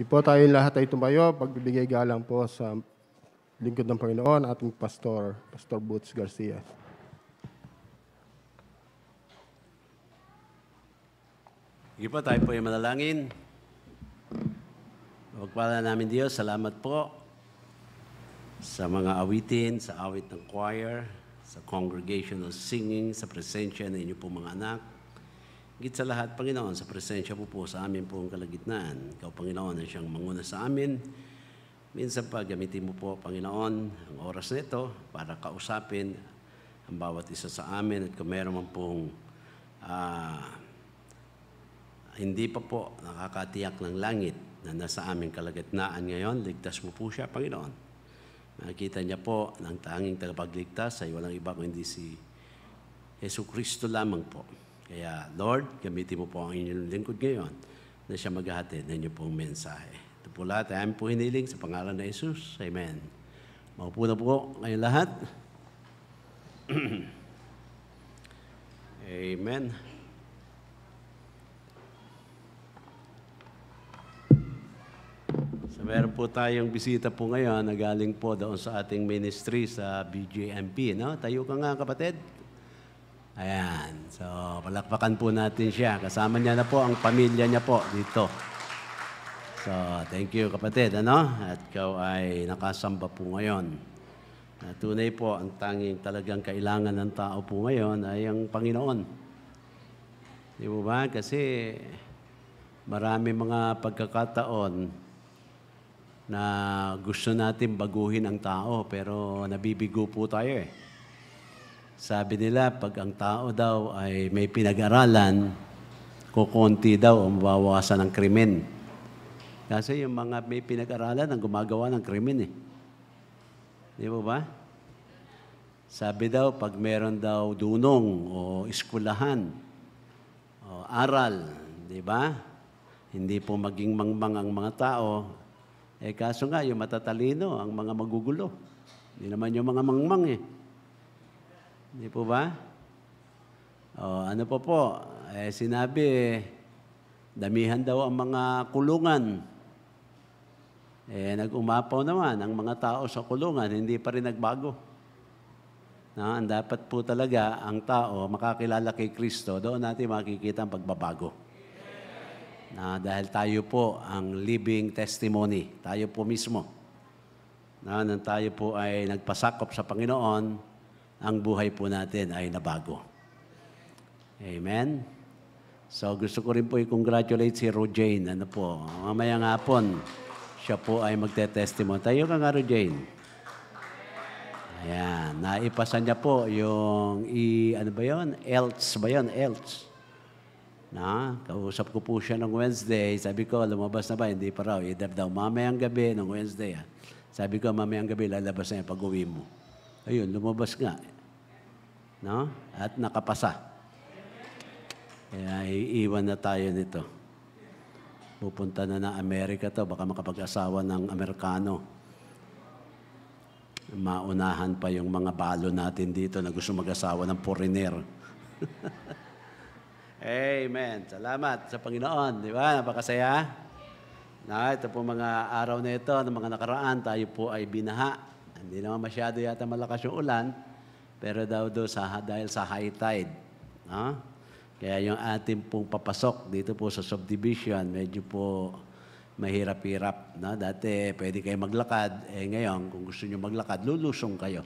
Di po tayong lahat ay tumayo, pagbibigay galang po sa lingkod ng Panginoon, ating pastor, Pastor Boots Garcia. Sige po, tayo po yung manalangin. Magpala namin Diyos, salamat po sa mga awitin, sa awit ng choir, sa congregational singing, sa presensya ng po mga anak, Git sa lahat, Panginoon, sa presensya po po sa amin po ang kalagitnaan. Ikaw, Panginoon, ang siyang manguna sa amin. Minsan pa, gamitin mo po, Panginoon, ang oras na ito para kausapin ang bawat isa sa amin at kung meron man pong uh, hindi pa po nakakatiyak ng langit na nasa aming kalagitnaan ngayon, ligtas mo po siya, Panginoon. Nakita niya po ng tanging tagapagligtas ay walang iba kundi si Yesu Kristo lamang po. Kaya, Lord, gamitin mo po ang inyong lingkod ngayon na siya maghahatid na inyo pong mensahe. Ito po lahat, ay po hiniling sa pangalan ng Jesus. Amen. Maupo na po ngayon lahat. Amen. So, meron po tayong bisita po ngayon na galing po doon sa ating ministry sa BJMP. No? Tayo ka nga kapatid. Ayan. So, palakpakan po natin siya. Kasama niya na po ang pamilya niya po dito. So, thank you kapatid, ano? At ikaw ay nakasamba po ngayon. At tunay po, ang tanging talagang kailangan ng tao po ngayon ay ang Panginoon. Di mo ba? Kasi marami mga pagkakataon na gusto natin baguhin ang tao pero nabibigo po tayo eh. Sabi nila, pag ang tao daw ay may pinag-aralan, kukunti daw ang mabawasan ng krimen. Kasi yung mga may pinag-aralan ang gumagawa ng krimen eh. Di ba ba? Sabi daw, pag meron daw dunong o iskulahan, o aral, di ba? Hindi po maging mangmang ang mga tao. Eh kaso nga, yung matatalino, ang mga magugulo. Hindi naman yung mga mangmang eh. Hindi po ba? O, oh, ano po po? Eh, sinabi, damihan daw ang mga kulungan. Eh, nag-umapaw naman ang mga tao sa kulungan, hindi pa rin nagbago. Na, ang dapat po talaga ang tao makakilala kay Kristo, doon natin makikita ang pagbabago. Na, dahil tayo po ang living testimony, tayo po mismo. Na, nang tayo po ay nagpasakop sa Panginoon, ang buhay po natin ay nabago. Amen? So gusto ko rin po i-congratulate si Rojane. Ano po, mamayang hapon, siya po ay magte-testimony. Tayo ka nga, Rojane. Ayan, naipasa niya po yung, i, ano ba yun? Else ba yun? Else. Na, kausap ko po siya ng Wednesday. Sabi ko, lumabas na ba? Hindi pa raw. Either daw mamayang gabi ng Wednesday. Ha? Ah. Sabi ko, mamayang gabi lalabas na yan pag uwi mo. Ayun, lumabas nga. No? At nakapasa. Kaya iiwan na tayo nito. Pupunta na na Amerika to. Baka makapag-asawa ng Amerikano. Maunahan pa yung mga balo natin dito na gusto mag-asawa ng foreigner. Amen. Salamat sa Panginoon. Di ba? Napakasaya. Na, ito po mga araw na ito, ng mga nakaraan, tayo po ay binaha hindi naman masyado yata malakas yung ulan, pero daw do sa, dahil sa high tide. No? Kaya yung ating pong papasok dito po sa subdivision, medyo po mahirap-hirap. No? Dati eh, pwede kayo maglakad, eh ngayon kung gusto nyo maglakad, lulusong kayo.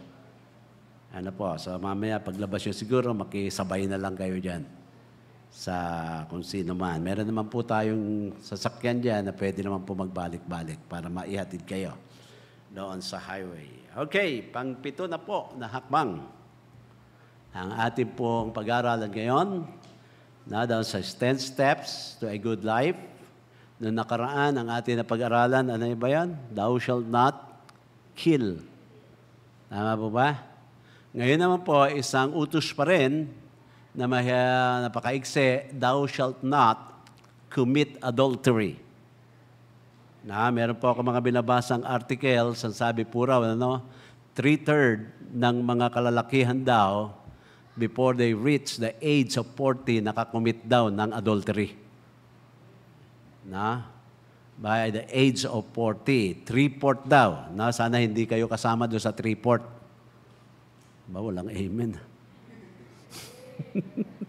Ano po, so mamaya paglabas nyo siguro, makisabay na lang kayo dyan sa kung sino man. Meron naman po tayong sasakyan dyan na pwede naman po magbalik-balik para maihatid kayo doon sa highway. Okay, pangpito na po na hakbang. Ang ating pong pag-aaralan ngayon, na doon sa 10 steps to a good life, na nakaraan ang ating na pag-aralan, ano ba yan? Thou shalt not kill. Tama po ba? Ngayon naman po, isang utos pa rin na may, uh, thou shalt not commit adultery. Na meron po ako mga binabasang article, ang sabi po raw, ano, three-third ng mga kalalakihan daw before they reach the age of 40 nakakommit daw ng adultery. Na by the age of 40, three-fourth daw. Na sana hindi kayo kasama doon sa three-fourth. Ba, walang amen.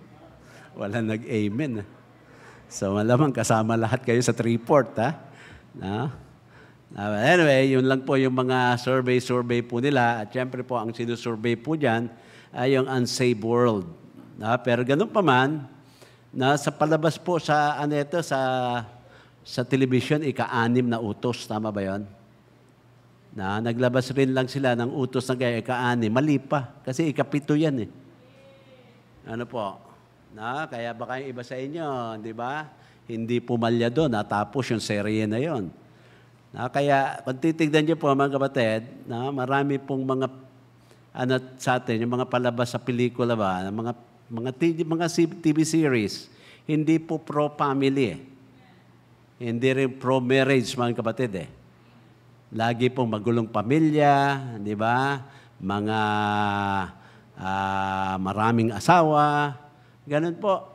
Wala nag-amen. So malamang kasama lahat kayo sa three-fourth, ha? Na? Uh, anyway, yun lang po yung mga survey-survey po nila. At syempre po, ang sinusurvey po dyan ay yung unsafe world. Na? Pero ganun pa man, na sa palabas po sa ano ito, sa sa television ika-anim na utos tama ba 'yon? Na naglabas rin lang sila ng utos ng kaya ika-anim, mali pa kasi ikapito 'yan eh. Ano po? Na kaya baka yung iba sa inyo, 'di ba? hindi pumalya doon, natapos yung serye na yon. Na, kaya, kung titignan niyo po mga kapatid, na, marami pong mga ano, sa atin, yung mga palabas sa pelikula ba, mga, mga, TV, mga TV series, hindi po pro-family eh. Hindi rin pro-marriage mga kapatid eh. Lagi pong magulong pamilya, di ba? Mga uh, maraming asawa, ganun po.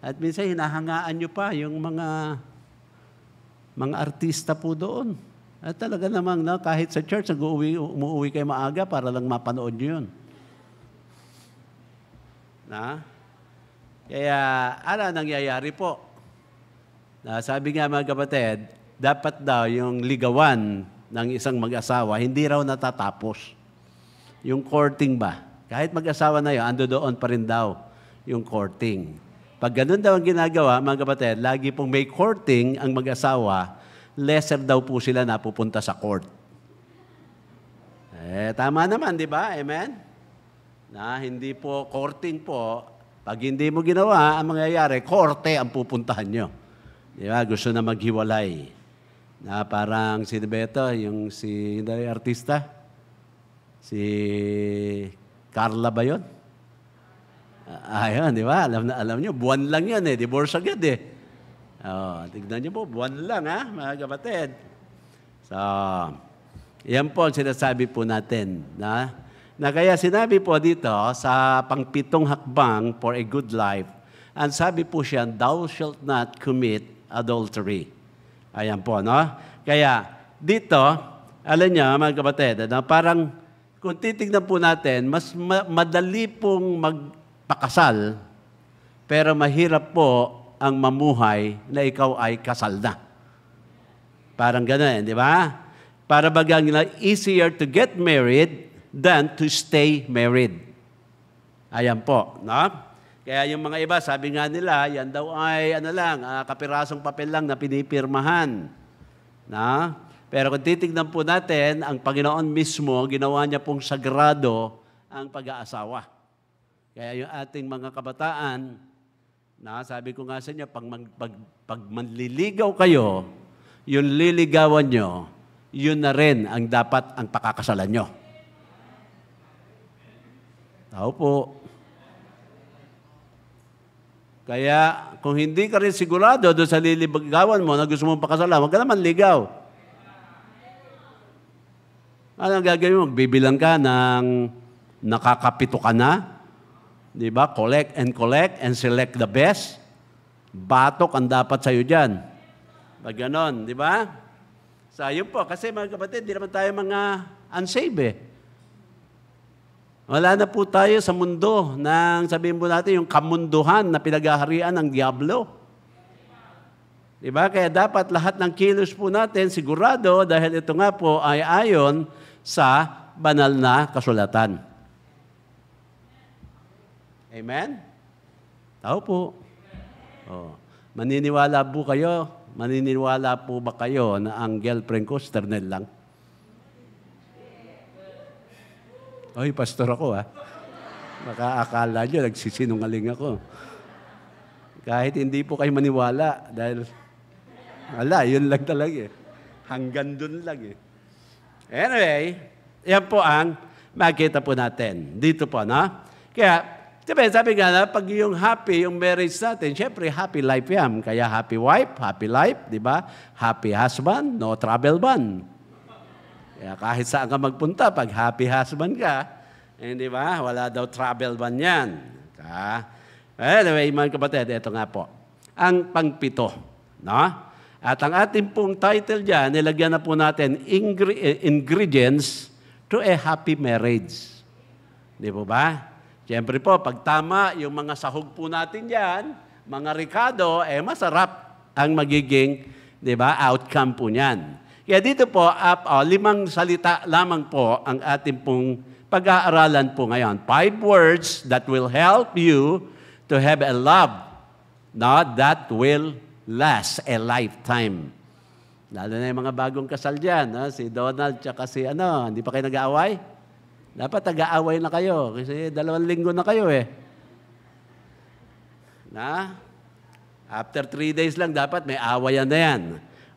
At minsan hinahangaan nyo pa yung mga mga artista po doon. At talaga namang no, kahit sa church, nag uwi umuwi kayo maaga para lang mapanood nyo yun. Na? Kaya, ano nangyayari po? Na, sabi nga mga kapatid, dapat daw yung ligawan ng isang mag-asawa, hindi raw natatapos. Yung courting ba? Kahit mag-asawa na yun, ando doon pa rin daw yung courting. Pag ganun daw ang ginagawa, mga kapatid, lagi pong may courting ang mag-asawa, lesser daw po sila napupunta sa court. Eh, tama naman, di ba? Amen? Na hindi po courting po, pag hindi mo ginawa, ang mangyayari, korte ang pupuntahan nyo. Di ba? Gusto na maghiwalay. Na parang si Beto, yung si, yung artista, si Carla ba yun? Ayun, ah, ah, di ba? Alam na alam nyo, buwan lang yan eh. Divorce agad eh. Oh, tignan nyo po, buwan lang ha, mga kapatid. So, yan po ang sinasabi po natin. Na, na kaya sinabi po dito sa pangpitong hakbang for a good life, ang sabi po siya, thou shalt not commit adultery. Ayan po, no? Kaya, dito, alam niyo, mga kapatid, na parang kung titignan po natin, mas ma- madali pong mag pakasal, pero mahirap po ang mamuhay na ikaw ay kasal na. Parang ganun, di ba? Para bagang easier to get married than to stay married. Ayan po, no? Kaya yung mga iba, sabi nga nila, yan daw ay ano lang, uh, kapirasong papel lang na pinipirmahan. Na? Pero kung titignan po natin, ang Panginoon mismo, ginawa niya pong sagrado ang pag-aasawa. Kaya yung ating mga kabataan, na sabi ko nga sa inyo, pag, pag, pag manliligaw kayo, yung liligawan nyo, yun na rin ang dapat ang pakakasalan nyo. Tao po. Kaya kung hindi ka rin sigurado doon sa liligawan mo na gusto mong pakasalan, huwag ka naman ligaw. Ano ang gagawin mo? Bibilang ka ng nakakapito ka na, Di ba? Collect and collect and select the best. Batok ang dapat sa'yo dyan. Pag ganon, di ba? Sayang po. Kasi mga kapatid, di naman tayo mga unsaved eh. Wala na po tayo sa mundo ng sabihin mo natin yung kamunduhan na pinaghaharian ng Diablo. Di ba? Kaya dapat lahat ng kilos po natin sigurado dahil ito nga po ay ayon sa banal na kasulatan. Amen? Tao po. Oh. Maniniwala po kayo, maniniwala po ba kayo na ang girlfriend ko, sternel lang? Oy, pastor ako ah. Baka akala nyo, nagsisinungaling ako. Kahit hindi po kayo maniwala, dahil, ala, yun lang talaga eh. Hanggang dun lang eh. Anyway, yan po ang makita po natin. Dito po, no? Kaya, Diba, sabi nga na, pag yung happy, yung marriage natin, syempre, happy life yan. Kaya happy wife, happy life, di ba? Happy husband, no travel ban. Kaya kahit saan ka magpunta, pag happy husband ka, eh, di ba? Wala daw travel ban yan. Ka? Anyway, mga kapatid, ito nga po. Ang pangpito. No? At ang ating pong title dyan, nilagyan na po natin ingre- eh, ingredients to a happy marriage. Di po ba? Siyempre po, pag tama yung mga sahog po natin diyan, mga Ricardo, eh masarap ang magiging di ba, outcome po niyan. Kaya dito po, up, uh, ah, oh, limang salita lamang po ang ating pong pag-aaralan po ngayon. Five words that will help you to have a love no, that will last a lifetime. Lalo na yung mga bagong kasal dyan. No? Ah, si Donald, tsaka si ano, hindi pa kayo nag-aaway? Dapat nag-aaway na kayo kasi dalawang linggo na kayo eh. Na? After three days lang, dapat may awayan na yan.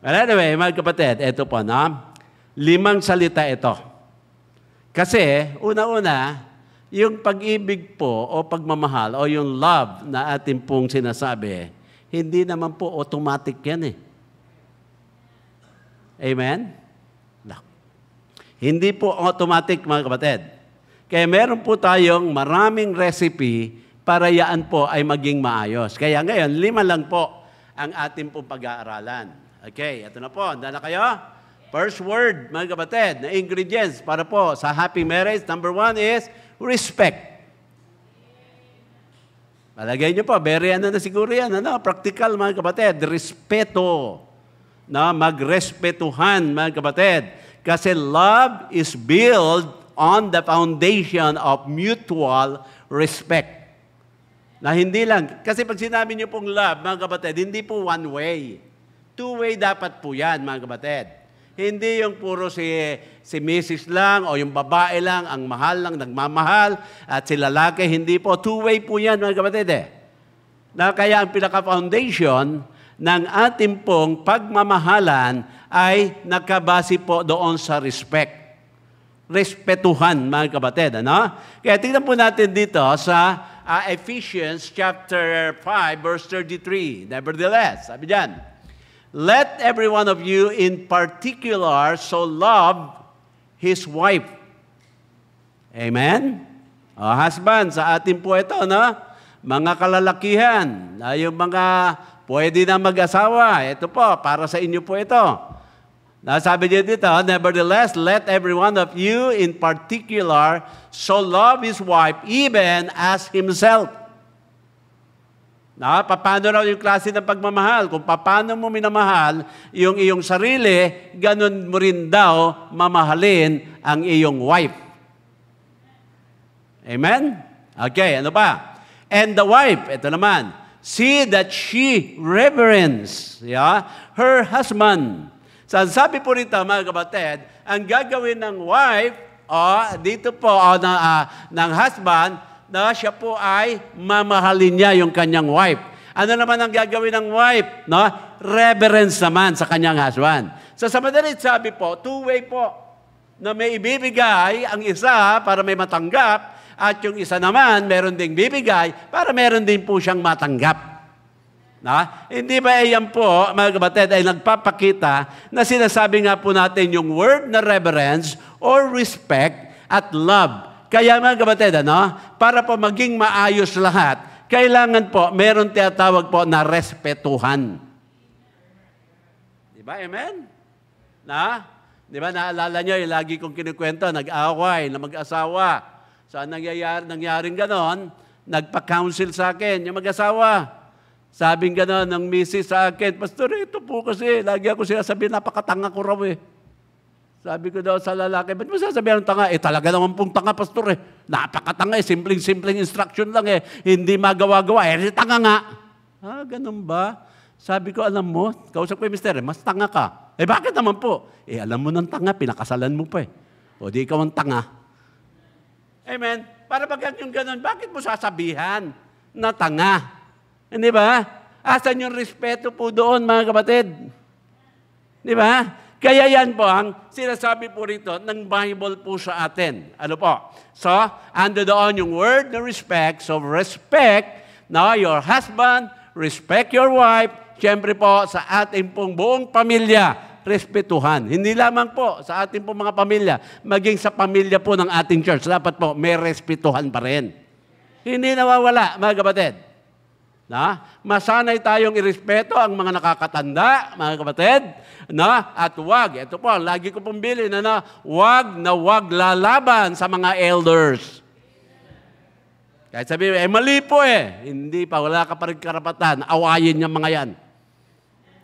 Well, anyway, mga kapatid, ito po, no? Limang salita ito. Kasi, una-una, yung pag-ibig po o pagmamahal o yung love na atin pong sinasabi, hindi naman po automatic yan eh. Amen? Hindi po automatic mga kapatid. Kaya meron po tayong maraming recipe para yaan po ay maging maayos. Kaya ngayon, lima lang po ang ating pong pag-aaralan. Okay, ito na po. Handa na kayo? First word, mga kapatid, na ingredients para po sa happy marriage, number one is respect. Malagay niyo po, very ano na siguro yan, ano, practical mga kapatid, respeto. Na magrespetuhan mga kapatid. Kasi love is built on the foundation of mutual respect. Na hindi lang, kasi pag sinabi niyo pong love, mga kapatid, hindi po one way. Two way dapat po yan, mga kapatid. Hindi yung puro si, si Mrs. lang o yung babae lang, ang mahal lang, nagmamahal, at si lalaki, hindi po. Two-way po yan, mga kapatid eh. Na kaya ang pinaka-foundation ng ating pong pagmamahalan ay nakabase po doon sa respect. Respetuhan, mga kapatid. Ano? Kaya tingnan po natin dito sa uh, Ephesians chapter 5, verse 33. Nevertheless, sabi dyan, Let every one of you in particular so love his wife. Amen? O, husband, sa atin po ito, no? Mga kalalakihan, yung mga pwede na mag-asawa. Ito po, para sa inyo po ito. Sabi niya dito, ah, Nevertheless, let every one of you in particular so love his wife even as himself. Na, paano raw yung klase ng pagmamahal? Kung paano mo minamahal yung iyong sarili, ganun mo rin daw mamahalin ang iyong wife. Amen? Okay, ano pa? And the wife, ito naman, see that she reverence yeah, her husband So, ang sabi po rito, mga kapatid, ang gagawin ng wife, o oh, dito po, o oh, ng, uh, ng husband, na siya po ay mamahalin niya yung kanyang wife. Ano naman ang gagawin ng wife? No? Reverence naman sa kanyang husband. So, sa madalit sabi po, two-way po, na may ibibigay ang isa para may matanggap, at yung isa naman, meron ding bibigay para meron din po siyang matanggap. Na? Hindi ba ayan eh, po, mga kapatid, ay nagpapakita na sinasabi nga po natin yung word na reverence or respect at love. Kaya mga kapatid, ano? para po maging maayos lahat, kailangan po, meron tiyatawag po na respetuhan. Di ba? Amen? Na? Di ba, naalala nyo, eh, lagi kong kinikwento, nag-away na mag-asawa. So, nangyayari, nangyaring ganon, nagpa-counsel sa akin, yung mag-asawa, sabi nga gano'n ng misis sa akin, Pastor, ito po kasi, lagi ako sinasabi, napakatanga ko raw eh. Sabi ko daw sa lalaki, ba't mo sasabihan ng tanga? Eh talaga naman pong tanga, pastor eh. Napakatanga eh, simpleng-simpleng instruction lang eh. Hindi magawa-gawa, eh tanga nga. Ah, ganun ba? Sabi ko, alam mo, kausap ko yung mister, eh, mas tanga ka. Eh bakit naman po? Eh alam mo ng tanga, pinakasalan mo pa eh. O di ikaw ang tanga. Amen? Para pagkat yung ganun, bakit mo sasabihan na tanga? Hindi ba? Asan yung respeto po doon, mga kapatid? Di ba? Kaya yan po ang sinasabi po rito ng Bible po sa atin. Ano po? So, ando doon yung word na respect. So, respect now your husband, respect your wife. Siyempre po, sa ating pong buong pamilya, respetuhan. Hindi lamang po sa ating pong mga pamilya, maging sa pamilya po ng ating church. Dapat po, may respetuhan pa rin. Hindi nawawala, mga kapatid. Na? Masanay tayong irespeto ang mga nakakatanda, mga kapatid. Na? At wag, ito po, lagi ko pong bilin na, ano? na wag na wag lalaban sa mga elders. Kahit sabi, eh mali po eh. Hindi pa, wala ka pa rin karapatan. Awayin niya mga yan.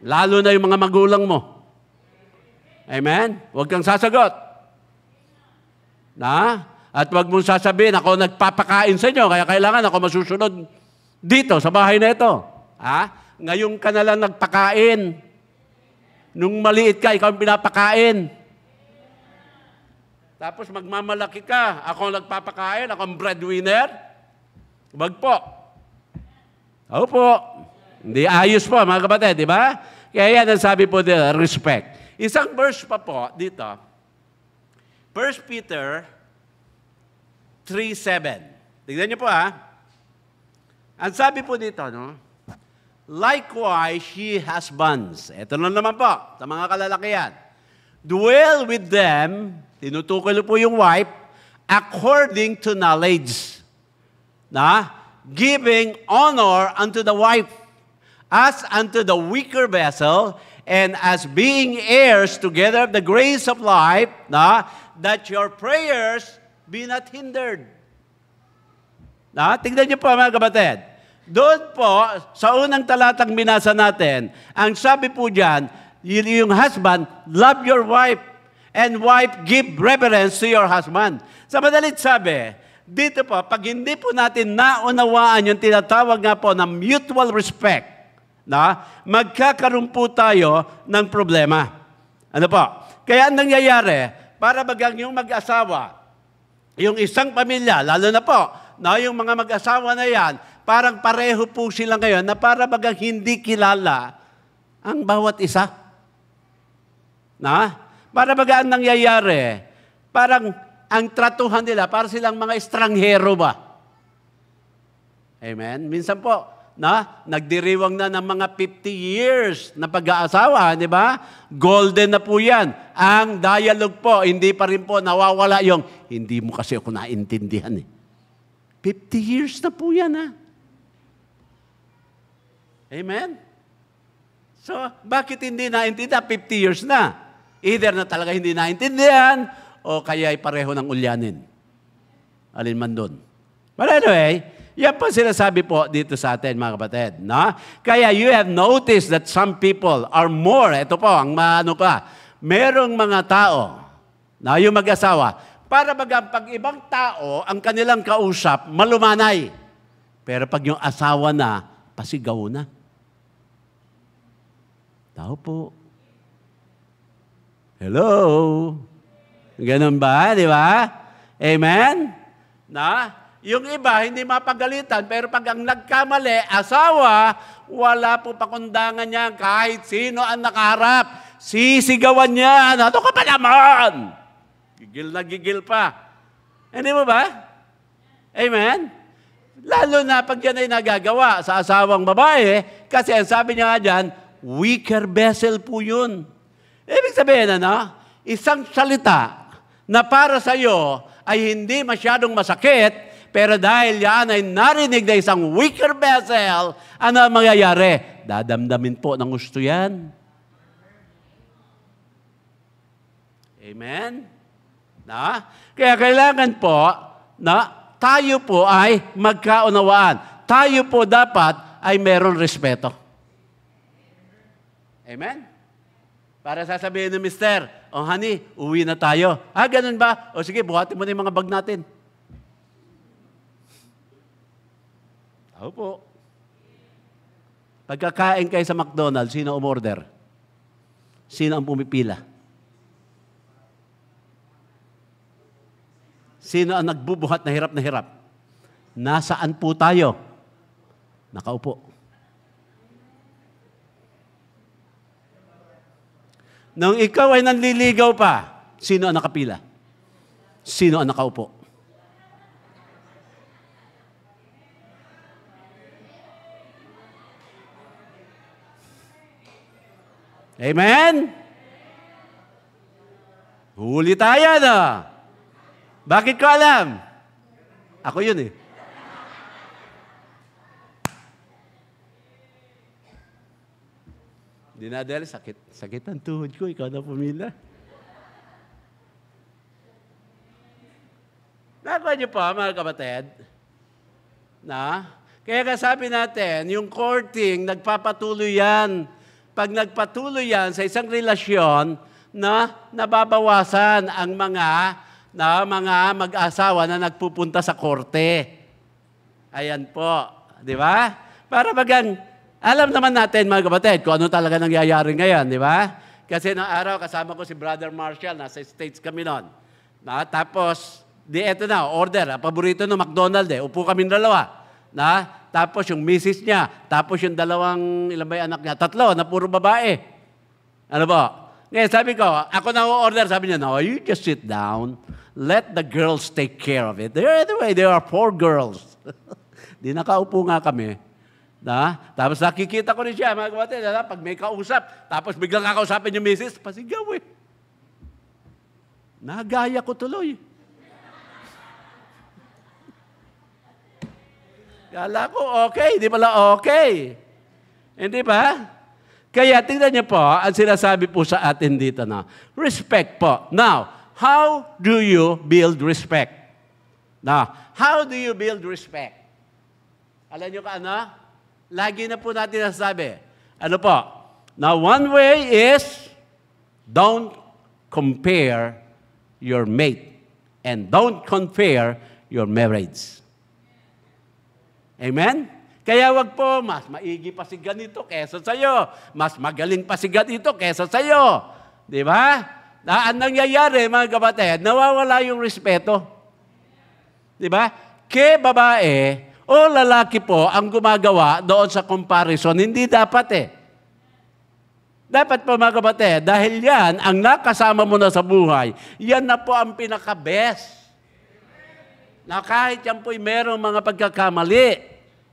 Lalo na yung mga magulang mo. Amen? Huwag kang sasagot. Na? At huwag mong sasabihin, ako nagpapakain sa inyo, kaya kailangan ako masusunod dito, sa bahay na ito. Ha? Ngayon ka na lang nagpakain. Nung maliit ka, ikaw ang pinapakain. Tapos magmamalaki ka. Ako ang nagpapakain, ako ang breadwinner. Wag po. Ako po. Hindi ayos po, mga kapatid, di ba? Kaya yan ang sabi po dito, respect. Isang verse pa po dito. 1 Peter 3.7. Tignan niyo po ha. Ang sabi po dito, no? Likewise, she has husbands. Ito na naman po, sa mga kalalakihan. Dwell with them, tinutukoy po yung wife, according to knowledge. Na? Giving honor unto the wife, as unto the weaker vessel, and as being heirs together of the grace of life, na? that your prayers be not hindered. Na? Tingnan niyo po mga kapatid. Doon po, sa unang talatang binasa natin, ang sabi po dyan, yung husband, love your wife, and wife, give reverence to your husband. Sa madalit sabi, dito po, pag hindi po natin naunawaan yung tinatawag nga po na mutual respect, na magkakaroon po tayo ng problema. Ano po? Kaya ang nangyayari, para bagang yung mag-asawa, yung isang pamilya, lalo na po, na yung mga mag-asawa na yan, parang pareho po sila ngayon na para bagang hindi kilala ang bawat isa. Na? Para baga ang nangyayari, parang ang tratuhan nila, para silang mga estranghero ba? Amen? Minsan po, na, nagdiriwang na ng mga 50 years na pag-aasawa, di ba? Golden na po yan. Ang dialogue po, hindi pa rin po nawawala yung, hindi mo kasi ako naintindihan eh. 50 years na po yan ah. Amen? So, bakit hindi naintindihan? 50 years na. Either na talaga hindi naintindihan o kaya ay pareho ng ulyanin. Alin man doon. But anyway, yan pa sinasabi po dito sa atin, mga kapatid. No? Kaya you have noticed that some people are more, ito po, ang maano ka, merong mga tao, na yung mag-asawa, para baga pag ibang tao, ang kanilang kausap, malumanay. Pero pag yung asawa na, pasigaw na. Tao po. Hello? Ganun ba? Di ba? Amen? Na? Yung iba, hindi mapagalitan, pero pag ang nagkamali, asawa, wala po pakundangan niya kahit sino ang nakaharap. Sisigawan niya, ato ano ka pa naman! Gigil na gigil pa. Hindi mo ba? Amen? Lalo na pag yan ay nagagawa sa asawang babae, kasi ang sabi niya nga dyan, weaker vessel po yun. Ibig sabihin, ano? Isang salita na para sa iyo ay hindi masyadong masakit, pero dahil yan ay narinig na isang weaker vessel, ano ang mangyayari? Dadamdamin po ng gusto yan. Amen? Na? Kaya kailangan po na tayo po ay magkaunawaan. Tayo po dapat ay meron respeto. Amen? Para sasabihin ng mister, oh honey, uwi na tayo. Ah, ganun ba? O sige, buhatin mo na yung mga bag natin. Tao po. Pagkakain kayo sa McDonald's, sino umorder? Sino ang pumipila? Sino ang nagbubuhat na hirap na hirap? Nasaan po tayo? Nakaupo. Nung ikaw ay nanliligaw pa, sino ang nakapila? Sino ang nakaupo? Amen? Huli tayo na. Ano? Bakit ko alam? Ako yun eh. Dinadala, sakit. Sakit ang tuhod ko, ikaw na pumila. Nakuha niyo pa, mga kapatid, na kaya kasabi natin, yung courting, nagpapatuloy yan. Pag nagpatuloy yan sa isang relasyon, na nababawasan ang mga na mga mag-asawa na nagpupunta sa korte. Ayan po, di ba? Para bagang alam naman natin, mga kapatid, kung ano talaga nangyayari ngayon, di ba? Kasi nung araw, kasama ko si Brother Marshall, nasa States kami noon. Na, tapos, di eto na, order. Ah, paborito ng McDonald's eh. Upo kami dalawa. Na, tapos yung misis niya, tapos yung dalawang, ilan ba anak niya? Tatlo, na puro babae. Ano ba? Ngayon, sabi ko, ako na order. Sabi niya, no, you just sit down. Let the girls take care of it. They're, anyway, there are four girls. di nakaupo nga kami. Na? Tapos nakikita ko rin siya, mga kapatid, na? pag may kausap, tapos biglang kakausapin yung misis, pasigaw eh. Nagaya ko tuloy. Kala ko okay, di pala okay. Hindi eh, ba? Kaya tingnan niyo po, ang sinasabi po sa atin dito na, respect po. Now, how do you build respect? Now, how do you build respect? Alam niyo ka ano? Lagi na po natin nasabi. Ano po? Now, one way is don't compare your mate and don't compare your marriage. Amen? Kaya wag po, mas maigi pa si ganito kesa sa'yo. Mas magaling pa si ganito kesa sa'yo. Di ba? Na, ang nangyayari, mga kapatid, nawawala yung respeto. Di ba? Ke babae, o lalaki po ang gumagawa doon sa comparison, hindi dapat eh. Dapat po mga kapatid, eh, dahil yan, ang nakasama mo na sa buhay, yan na po ang pinaka-best. Na kahit yan po'y merong mga pagkakamali,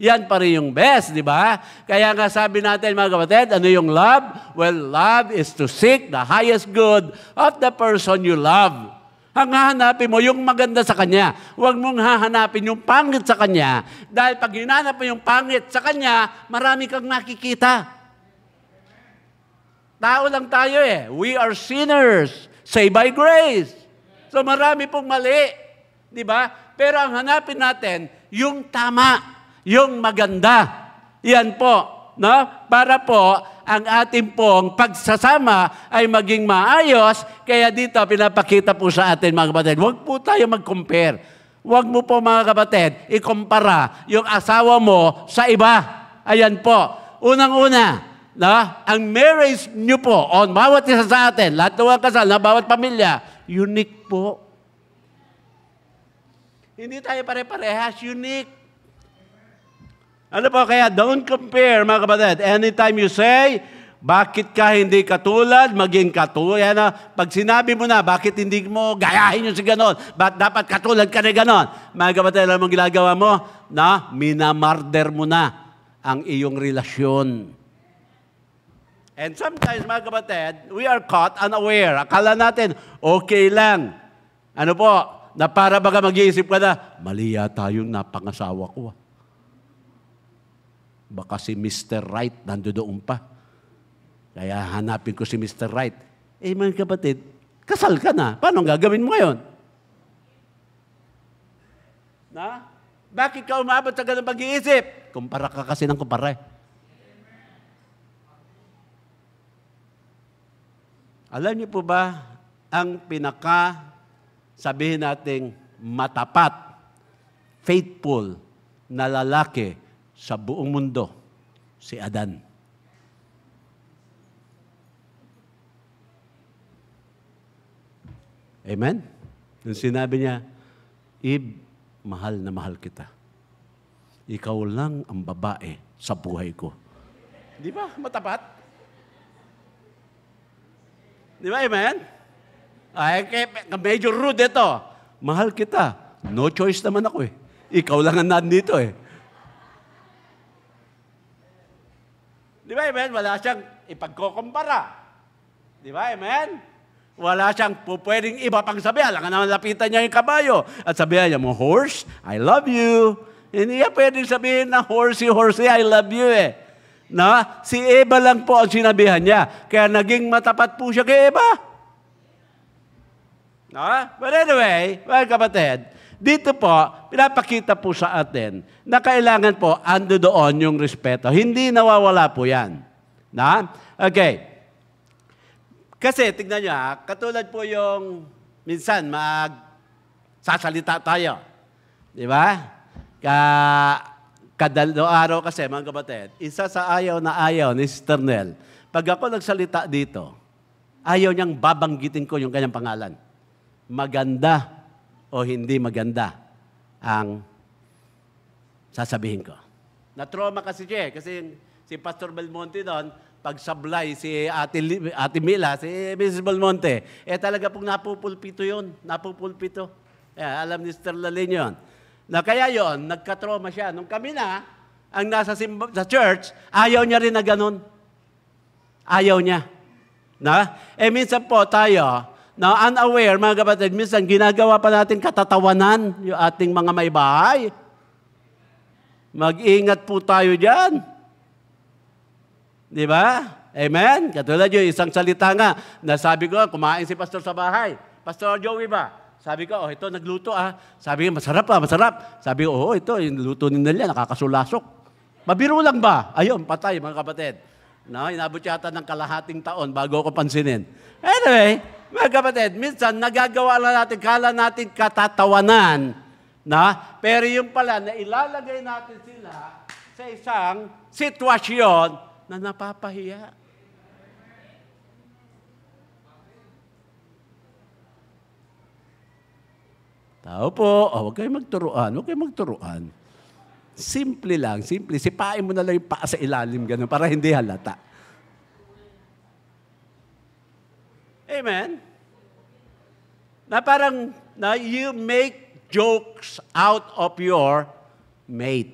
yan pa rin yung best, di ba? Kaya nga sabi natin mga kapatid, ano yung love? Well, love is to seek the highest good of the person you love. Ang hahanapin mo, yung maganda sa kanya. Huwag mong hahanapin yung pangit sa kanya. Dahil pag hinanap mo yung pangit sa kanya, marami kang nakikita. Tao lang tayo eh. We are sinners. Saved by grace. So marami pong mali. Di ba? Pero ang hanapin natin, yung tama, yung maganda. Yan po no? Para po ang ating pong pagsasama ay maging maayos. Kaya dito pinapakita po sa atin mga kapatid, huwag po tayo mag-compare. Huwag mo po mga kapatid, ikumpara yung asawa mo sa iba. Ayan po. Unang-una, no? ang marriage niyo po, on bawat isa sa atin, lahat ng kasal, na bawat pamilya, unique po. Hindi tayo pare-parehas, unique. Ano po kaya? Don't compare, mga kapatid. Anytime you say, bakit ka hindi katulad, maging katulad. Na, pag sinabi mo na, bakit hindi mo gayahin yung si ganon? Ba't dapat katulad ka na ganon? Mga kapatid, alam mo ginagawa mo? Na, minamarder mo na ang iyong relasyon. And sometimes, mga kapatid, we are caught unaware. Akala natin, okay lang. Ano po? Na para baga mag-iisip ka na, mali yata yung napangasawa ko. Ah. Baka si Mr. Wright Right doon pa. Kaya hanapin ko si Mr. Wright. Eh, mga kapatid, kasal ka na. Paano gagawin mo ngayon? Na? Bakit ka umabot sa ganang pag-iisip? Kumpara ka kasi ng kumpara eh. Alam niyo po ba ang pinaka sabihin nating matapat, faithful na lalaki sa buong mundo, si Adan. Amen? Nung sinabi niya, Eve, mahal na mahal kita. Ikaw lang ang babae sa buhay ko. Di ba? Matapat? Di ba, amen? Ay, medyo rude ito. Mahal kita. No choice naman ako eh. Ikaw lang ang nandito eh. Di ba, amen? Wala siyang ipagkukumpara. Di ba, amen? Wala siyang pupwedeng iba pang sabi. Alangan naman lapitan niya yung kabayo. At sabihan niya mo, horse, I love you. Hindi niya pwedeng sabihin na horsey, horsey, I love you eh. Na, si Eva lang po ang sinabihan niya. Kaya naging matapat po siya kay Eva. Na? But anyway, well, kapatid, dito po, pinapakita po sa atin na kailangan po ando doon yung respeto. Hindi nawawala po yan. Na? Okay. Kasi, tignan nyo ha, katulad po yung minsan mag sasalita tayo. Di ba? Ka, kadal, araw kasi, mga kapatid, isa sa ayaw na ayaw ni Sister Nell, pag ako nagsalita dito, ayaw niyang babanggitin ko yung kanyang pangalan. Maganda o hindi maganda ang sasabihin ko. Na-trauma kasi siya eh. Kasi si Pastor Belmonte doon, pagsablay si Ate, Ate Mila, si Mrs. Belmonte, eh talaga pong napupulpito yun. Napupulpito. Eh, alam ni Sister Lalin yun. Na kaya yon nagka-trauma siya. Nung kami na, ang nasa simba, sa church, ayaw niya rin na ganun. Ayaw niya. Na? Eh minsan po tayo, Now, unaware, mga kapatid, minsan ginagawa pa natin katatawanan yung ating mga may bahay. Mag-ingat po tayo dyan. Di ba? Amen? Katulad yun, isang salita nga, nasabi ko, kumain si pastor sa bahay. Pastor Joey ba? Sabi ko, oh, ito, nagluto ah. Sabi ko, masarap ah, masarap. Sabi ko, oh, ito, yung luto ni Nelia, nakakasulasok. Mabiro lang ba? Ayun, patay, mga kapatid. No, inabot yata ng kalahating taon bago ko pansinin. Anyway, mga kapatid, minsan nagagawa lang natin, kala natin katatawanan, na, pero yung pala, na ilalagay natin sila sa isang sitwasyon na napapahiya. Tao po, oh, huwag kayong magturuan, huwag kayong magturuan. Simple lang, simple. Sipain mo na lang yung paa sa ilalim, ganun, para hindi halata. Amen? Na parang na you make jokes out of your mate.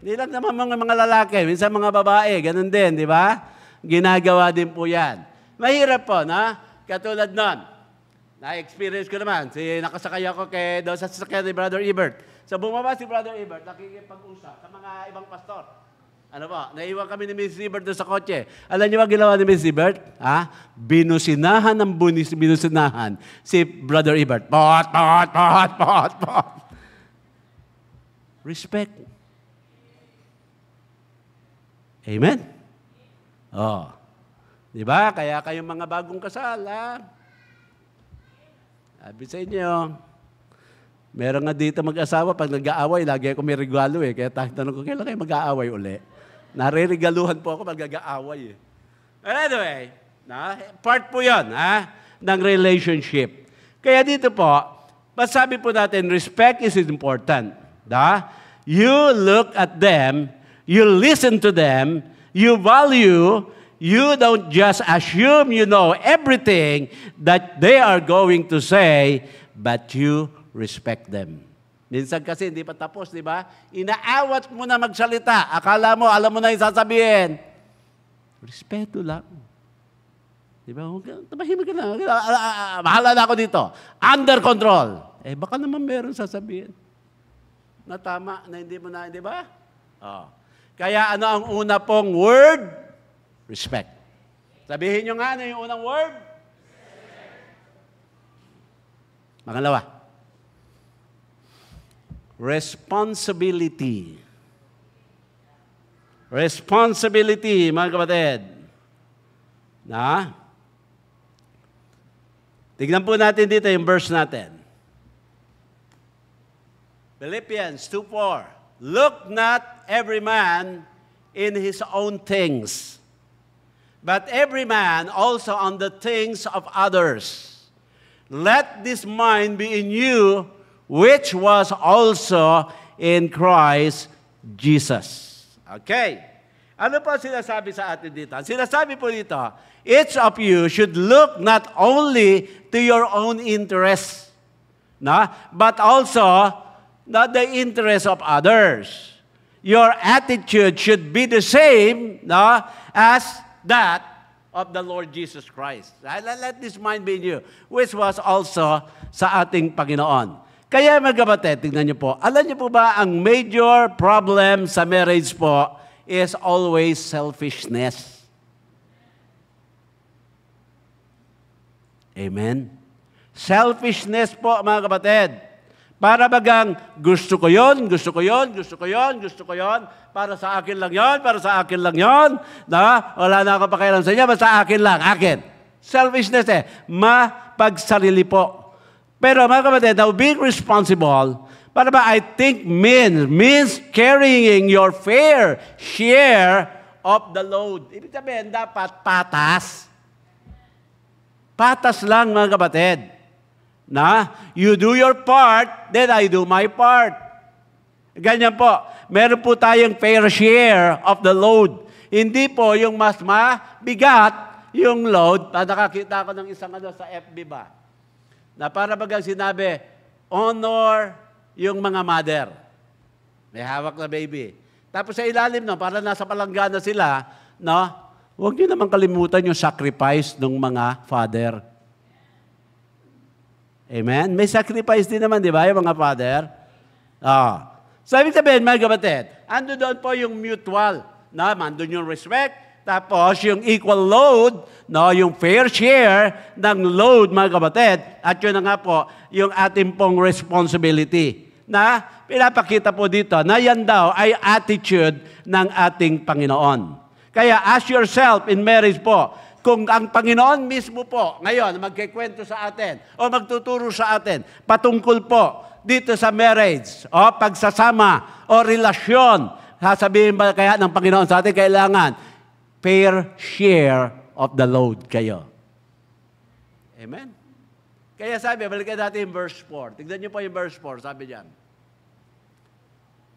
Hindi lang naman mga, mga lalaki, minsan mga babae, ganun din, di ba? Ginagawa din po yan. Mahirap po, na? Katulad nun. Na-experience ko naman. Si, nakasakay ako kay, doon sa sasakyan ni Brother Ebert. So bumaba si Brother Ebert, nakikipag-usap sa mga ibang pastor. Ano ba? Naiwan kami ni Miss Siebert sa kotse. Alam niyo ba ginawa ni Miss Siebert? Ha? Binusinahan ng bunis, binusinahan si Brother Ebert. Pot, pot, pot, pot, pot. Respect. Amen? Oh. Di ba? Kaya kayong mga bagong kasal, ha? Sabi sa inyo, meron nga dito mag-asawa, pag nag-aaway, lagi ako may regalo eh. Kaya tanong ko, kailan kayo mag-aaway uli? Nariregaluhan po ako pag nag eh. Anyway, na, part po yan ha, ng relationship. Kaya dito po, masabi po natin, respect is important. Da? You look at them, you listen to them, you value, you don't just assume you know everything that they are going to say, but you respect them. Minsan kasi hindi pa tapos, di ba? Inaawat mo na magsalita. Akala mo, alam mo na yung sasabihin. Respeto lang. Di ba? Tabahimik ka lang. Mahala ah, ah, ah, na ako dito. Under control. Eh, baka naman meron sasabihin. Na tama, na hindi mo na, di ba? Oh. Kaya ano ang una pong word? Respect. Sabihin nyo nga ano yung unang word? Respect. Pangalawa. Responsibility. Responsibility, mga kapatid. Na? Tignan po natin dito yung verse natin. Philippians 2.4 Look not every man in his own things, but every man also on the things of others. Let this mind be in you which was also in Christ Jesus. Okay. Ano pa sinasabi sa atin dito? Sinasabi po dito, each of you should look not only to your own interests, na, but also not the interests of others. Your attitude should be the same na, as that of the Lord Jesus Christ. Let this mind be in you, which was also sa ating Panginoon. Kaya mga kapatid, tingnan niyo po, alam niyo po ba ang major problem sa marriage po is always selfishness. Amen? Selfishness po mga kapatid. Para bagang gusto ko yon, gusto ko yon, gusto ko yon, gusto ko yon, para sa akin lang yon, para sa akin lang yon, na wala na ako pakialam sa inyo, basta akin lang, akin. Selfishness eh, mapagsarili po pero mga kapatid, now being responsible, para ba I think means, means carrying your fair share of the load. Ibig sabihin, dapat patas. Patas lang mga kapatid. Na, you do your part, then I do my part. Ganyan po. Meron po tayong fair share of the load. Hindi po yung mas mabigat yung load. Ah, nakakita ko ng isang ano sa FB ba? na para bagang sinabi, honor yung mga mother. May hawak na baby. Tapos sa ilalim no, para nasa palanggana sila, no, huwag niyo naman kalimutan yung sacrifice ng mga father. Amen? May sacrifice din naman, di ba, yung mga father? Ah. Oh. So, ibig sabihin, mga kapatid, ando doon po yung mutual. No, andun yung respect, tapos, yung equal load, no, yung fair share ng load, mga kapatid, at yun na nga po, yung ating pong responsibility na pinapakita po dito na yan daw ay attitude ng ating Panginoon. Kaya ask yourself in marriage po, kung ang Panginoon mismo po ngayon magkikwento sa atin o magtuturo sa atin patungkol po dito sa marriage o pagsasama o relasyon, sasabihin ba kaya ng Panginoon sa atin kailangan fair share of the load kayo. Amen? Kaya sabi, balikan natin yung verse 4. Tignan niyo po yung verse 4, sabi diyan.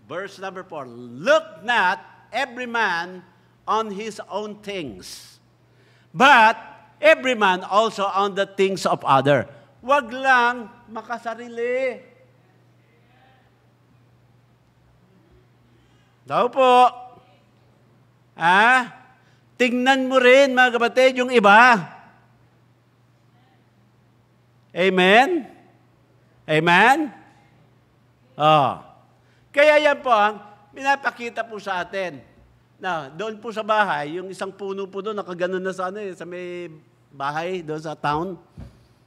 Verse number 4, Look not every man on his own things, but every man also on the things of other. Huwag lang makasarili. Daw po. Ha? Ah? Tingnan mo rin, mga kapatid, yung iba. Amen? Amen? Oh. Kaya yan po ang pinapakita po sa atin. Na, doon po sa bahay, yung isang puno po doon, nakaganon na sa, ano, eh, sa may bahay, doon sa town.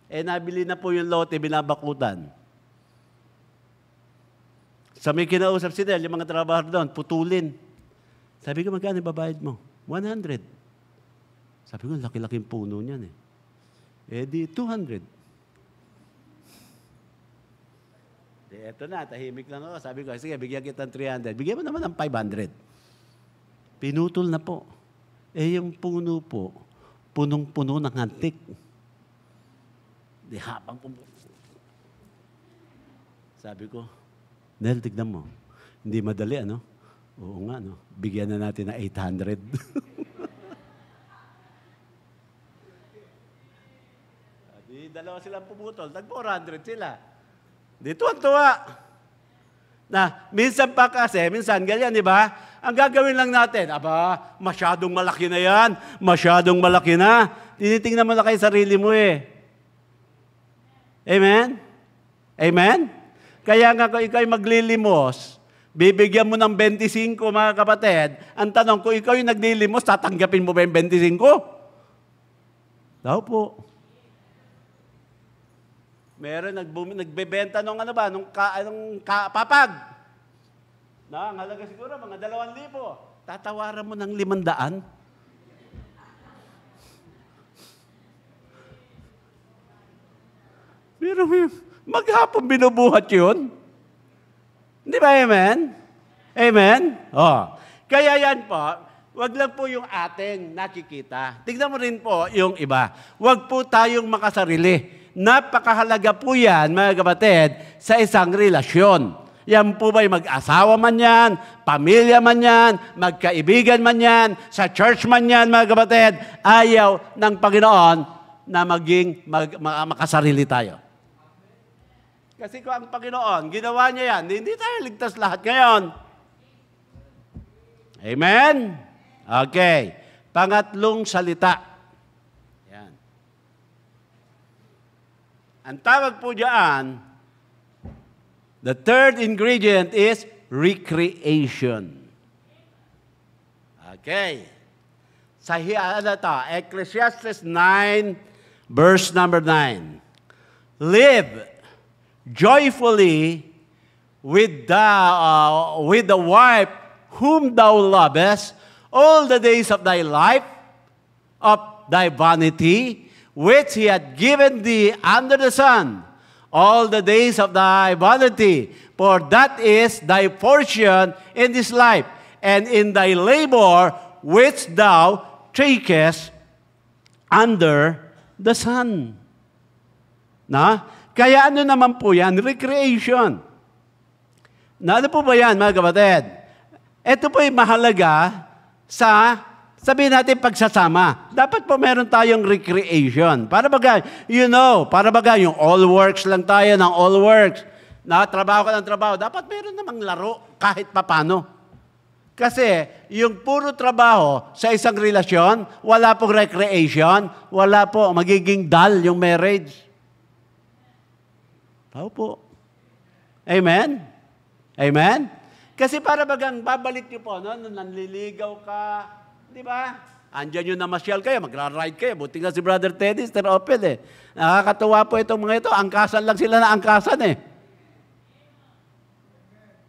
Eh, nabili na po yung lote, binabakutan. Sa may kinausap si Del, yung mga trabaho doon, putulin. Sabi ko, magkano babayad mo? 100. Sabi ko, laki-laking puno niyan eh. Eh di, 200. Di, eto na, tahimik lang ako. Sabi ko, sige, bigyan kita ng 300. Bigyan mo naman ng 500. Pinutol na po. Eh yung puno po, punong-puno ng antik. Di habang pum... Sabi ko, Nel, tignan mo. Hindi madali, ano? Oo nga, no? Bigyan na natin na 800. Ah, di dalawa silang pumutol. Nag 400 sila. Di tuwa-tuwa. Na, minsan pa kasi, minsan ganyan, di ba? Ang gagawin lang natin, aba, masyadong malaki na yan, masyadong malaki na. Tinitingnan mo na kayo sarili mo eh. Amen? Amen? Kaya nga kung ikaw maglilimos, Bibigyan mo ng 25, mga kapatid. Ang tanong, kung ikaw yung nagdilimos, tatanggapin mo ba yung 25? Daw po. Meron nagbumi, nagbebenta nung ano ba, nung, ka, nung ka, papag. Na, ang halaga siguro, mga dalawang libo. Tatawaran mo ng limandaan. Pero eh, maghapon binubuhat yun. Di ba, amen? Amen? Oh. Kaya yan po, wag lang po yung atin nakikita. Tignan mo rin po yung iba. Wag po tayong makasarili. Napakahalaga po yan, mga kapatid, sa isang relasyon. Yan po ba'y mag-asawa man yan, pamilya man yan, magkaibigan man yan, sa church man yan, mga kapatid, ayaw ng Panginoon na maging mag, makasarili tayo. Kasi ko ang Panginoon, ginawa niya yan, hindi tayo ligtas lahat ngayon. Amen? Okay. Pangatlong salita. Yan. Ang tawag po dyan, the third ingredient is recreation. Okay. Sa hiyala ano ta, Ecclesiastes 9, verse number 9. Live joyfully with the, uh, with the wife whom thou lovest all the days of thy life, of thy vanity, which he had given thee under the sun, all the days of thy vanity, for that is thy portion in this life, and in thy labor which thou takest under the sun. Now, Kaya ano naman po yan? Recreation. Na ano po ba yan, mga kapatid? Ito po ay mahalaga sa, sabihin natin, pagsasama. Dapat po meron tayong recreation. Para baga, you know, para baga, yung all works lang tayo ng all works. Na trabaho ka ng trabaho. Dapat meron namang laro kahit papano. Kasi yung puro trabaho sa isang relasyon, wala pong recreation, wala po magiging dull yung marriage po. Amen? Amen? Kasi para bagang babalik niyo po, no? nanliligaw ka, di ba? Andiyan yung namasyal kayo, magra-ride kayo. Buti nga si Brother Teddy, Sir Opel eh. Nakakatawa po itong mga ito. Angkasan lang sila na angkasan eh.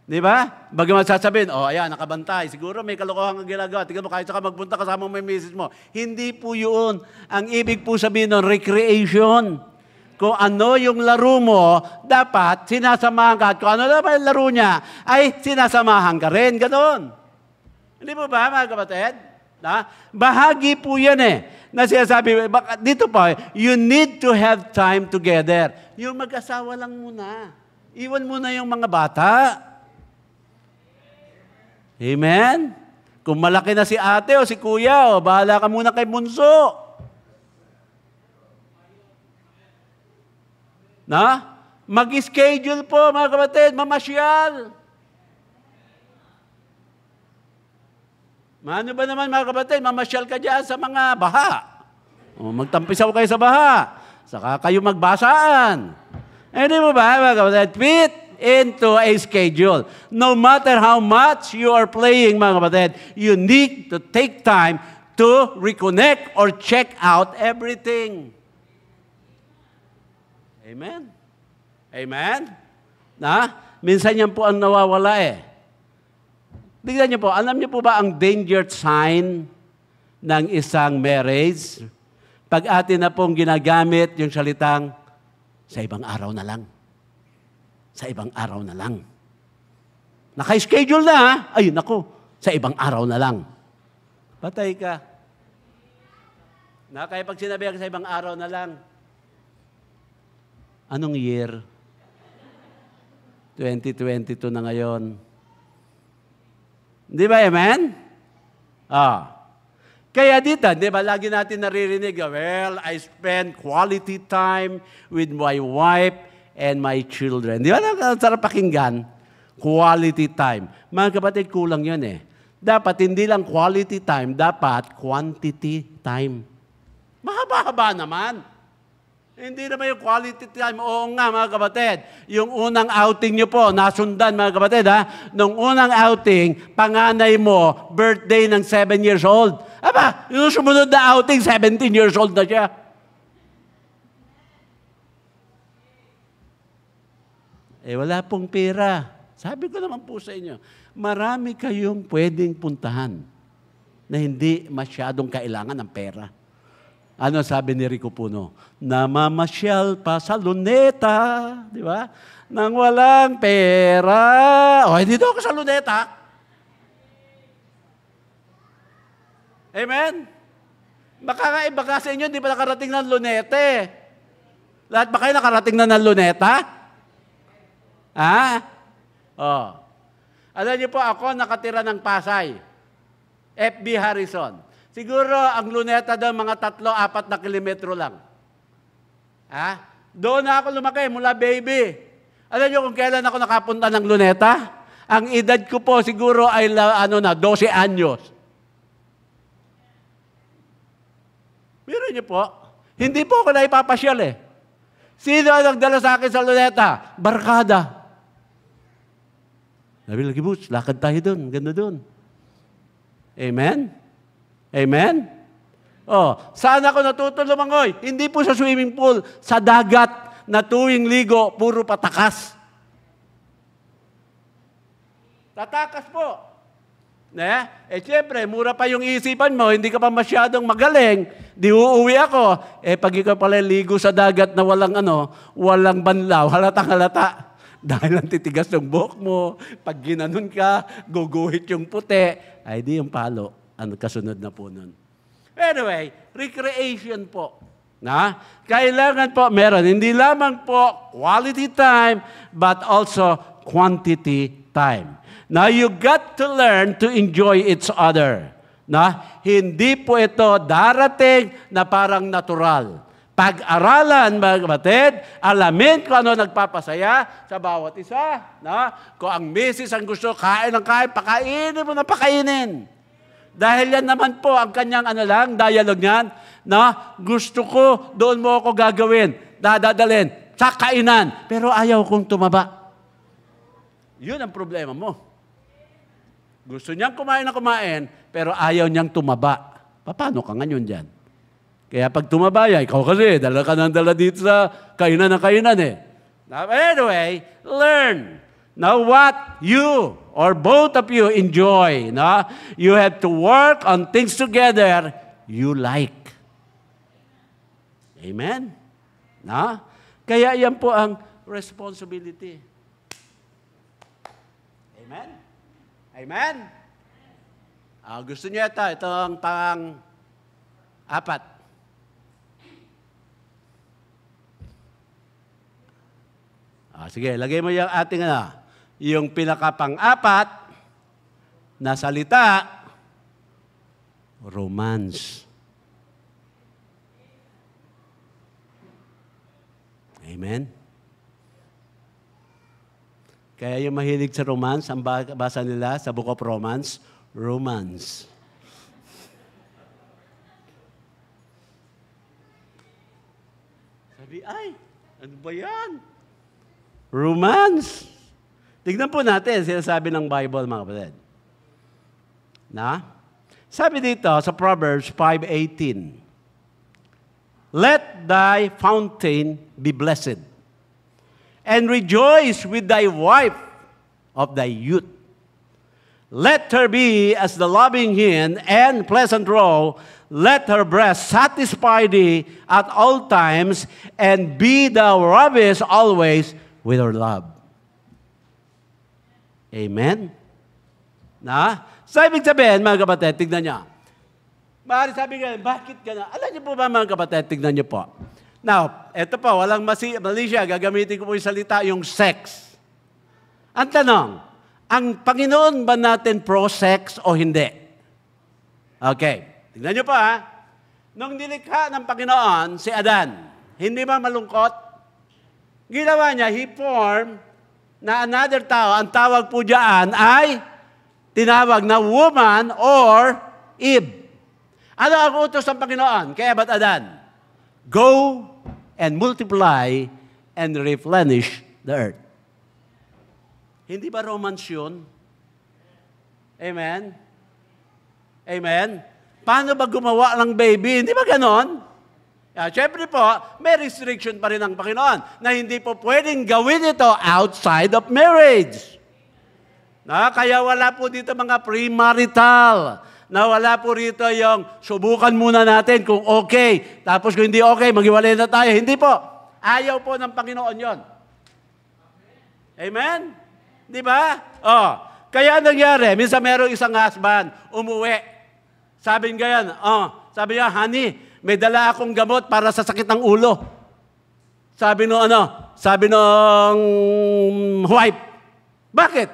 Di ba? Bago masasabihin, oh ayan, nakabantay. Siguro may kalokohan ang ginagawa. Tingnan mo, kahit saka magpunta kasama mo yung misis mo. Hindi po yun. Ang ibig po sabihin ng recreation kung ano yung laro mo, dapat sinasamahan ka. At kung ano naman yung laro niya, ay sinasamahan ka rin. Ganon. Hindi po ba, mga kapatid? Na? Bahagi po yan eh. Na sinasabi, dito pa, you need to have time together. Yung mag-asawa lang muna. Iwan muna yung mga bata. Amen? Kung malaki na si ate o si kuya, o bahala ka muna kay bunso. Na? Mag-schedule po, mga kapatid, mamasyal. Ano ba naman, mga kapatid, mamasyal ka dyan sa mga baha. O, magtampisaw kayo sa baha. Saka kayo magbasaan. Eh, di mo ba, mga kapatid? Fit into a schedule. No matter how much you are playing, mga kapatid, you need to take time to reconnect or check out everything. Amen? Amen? Na? Minsan yan po ang nawawala eh. Tignan niyo po, alam niyo po ba ang danger sign ng isang marriage? Pag atin na pong ginagamit yung salitang sa ibang araw na lang. Sa ibang araw na lang. Naka-schedule na, ay nako, sa ibang araw na lang. Patay ka. Na, kaya pag sinabi ka sa ibang araw na lang, Anong year? 2022 na ngayon. Di ba, amen? Ah. Kaya dito, di ba, lagi natin naririnig, oh, well, I spend quality time with my wife and my children. Di ba, ang sarap pakinggan? Quality time. Mga kapatid, kulang yun eh. Dapat hindi lang quality time, dapat quantity time. Mahaba-haba naman. Hindi naman yung quality time? Oo nga mga kapatid. Yung unang outing nyo po, nasundan mga kapatid ha. Nung unang outing, panganay mo, birthday ng 7 years old. Aba, yung sumunod na outing, 17 years old na siya. Eh wala pong pera. Sabi ko naman po sa inyo, marami kayong pwedeng puntahan na hindi masyadong kailangan ng pera. Ano sabi ni Rico Puno? Namamasyal pa sa luneta, di ba? Nang walang pera. O, oh, hindi ako sa luneta. Amen? Baka nga eh, sa inyo, hindi pa nakarating ng lunete. Lahat ba kayo nakarating na ng luneta? Ha? Oh. Alam niyo po, ako nakatira ng Pasay. F.B. Harrison. Siguro ang luneta daw mga tatlo, apat na kilometro lang. Ha? Doon na ako lumaki mula baby. Alam niyo kung kailan ako nakapunta ng luneta? Ang edad ko po siguro ay ano na, 12 anyos. Meron niyo po. Hindi po ako naipapasyal eh. Sino ang nagdala sa akin sa luneta? Barkada. Sabi lagi, Butch, lakad tayo doon. Ganda doon. Amen? Amen? Oh, sana ako natuto lumangoy? Hindi po sa swimming pool, sa dagat na tuwing ligo, puro patakas. Tatakas po. Ne? Eh, siyempre, mura pa yung isipan mo, hindi ka pa masyadong magaling, di uuwi ako. Eh, pag ikaw pala ligo sa dagat na walang ano, walang banlaw, halatang halata. Dahil ang titigas ng buhok mo, pag ginanon ka, guguhit yung puti, ay di yung palo ang kasunod na po nun. Anyway, recreation po. Na? Kailangan po meron. Hindi lamang po quality time, but also quantity time. Now, you got to learn to enjoy each other. Na? Hindi po ito darating na parang natural. Pag-aralan, mga kapatid, alamin kung ano nagpapasaya sa bawat isa. Na? Kung ang misis ang gusto, kain ng kain, pakainin mo na pakainin. Dahil yan naman po ang kanyang ano lang, dialogue niyan, na gusto ko, doon mo ako gagawin, dadadalin, sa kainan, pero ayaw kong tumaba. Yun ang problema mo. Gusto niyang kumain na kumain, pero ayaw niyang tumaba. Paano ka ngayon dyan? Kaya pag tumaba yan, ikaw kasi, dala ka ng dala dito sa kainan na kainan eh. Now, anyway, learn. Now what? You or both of you enjoy. No? You have to work on things together you like. Amen? No? Kaya yan po ang responsibility. Amen? Amen? Ah, gusto niyo ito, ito ang pang apat. Ah, sige, lagay mo yung ating ano. Yung pinakapang-apat na salita, romance. Amen? Kaya yung mahilig sa romance, ang basa nila sa Book of Romance, romance. Sabi, ay, ano ba yan? Romance. Tignan po natin, sinasabi ng Bible, mga kapatid. Na? Sabi dito sa Proverbs 5.18, Let thy fountain be blessed, and rejoice with thy wife of thy youth. Let her be as the loving hind and pleasant row. Let her breast satisfy thee at all times, and be thou ravished always with her love. Amen? Na? Sa ibig sabihin, mga kapatid, tignan niya. Maaari sabi ka, bakit ka na? Alam niyo po ba, mga kapatid, tignan niyo po. Now, eto po, walang masi Malaysia, Gagamitin ko po yung salita, yung sex. Ang tanong, ang Panginoon ba natin pro-sex o hindi? Okay. Tignan niyo po, ha? Nung nilikha ng Panginoon, si Adan, hindi ba malungkot? Ginawa niya, he formed na another tao, ang tawag po dyan ay tinawag na woman or Eve. Ano ang utos ng Panginoon kay Abat Adan? Go and multiply and replenish the earth. Hindi ba romance yun? Amen? Amen? Paano ba gumawa ng baby? Hindi ba ganon? Uh, ah, Siyempre po, may restriction pa rin ng Panginoon na hindi po pwedeng gawin ito outside of marriage. Na, kaya wala po dito mga premarital. Na wala po rito yung subukan muna natin kung okay. Tapos kung hindi okay, maghiwalay na tayo. Hindi po. Ayaw po ng Panginoon yon. Amen? Di ba? Oh, kaya nangyari, minsan merong isang husband, umuwi. Sabi niya yan, oh, sabi niya, honey, may dala akong gamot para sa sakit ng ulo. Sabi no ano, sabi nung wife, bakit?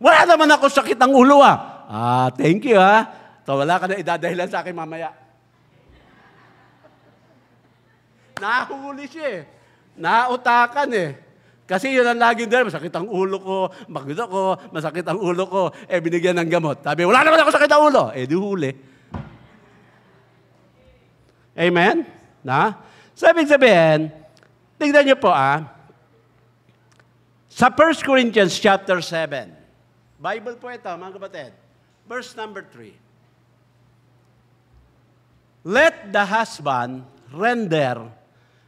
Wala naman ako sakit ng ulo ah. Ah, thank you ah. So wala ka na idadahilan sa akin mamaya. Nahuli siya eh. Nautakan eh. Kasi yun ang lagi dahil, masakit ang ulo ko, magdo ko, masakit ang ulo ko, eh binigyan ng gamot. Sabi, wala naman ako sakit ang ulo. Eh di huli. Amen? Na? So, ibig sabihin, tingnan niyo po ah, sa 1 Corinthians chapter 7, Bible po ito, mga kapatid, verse number 3. Let the husband render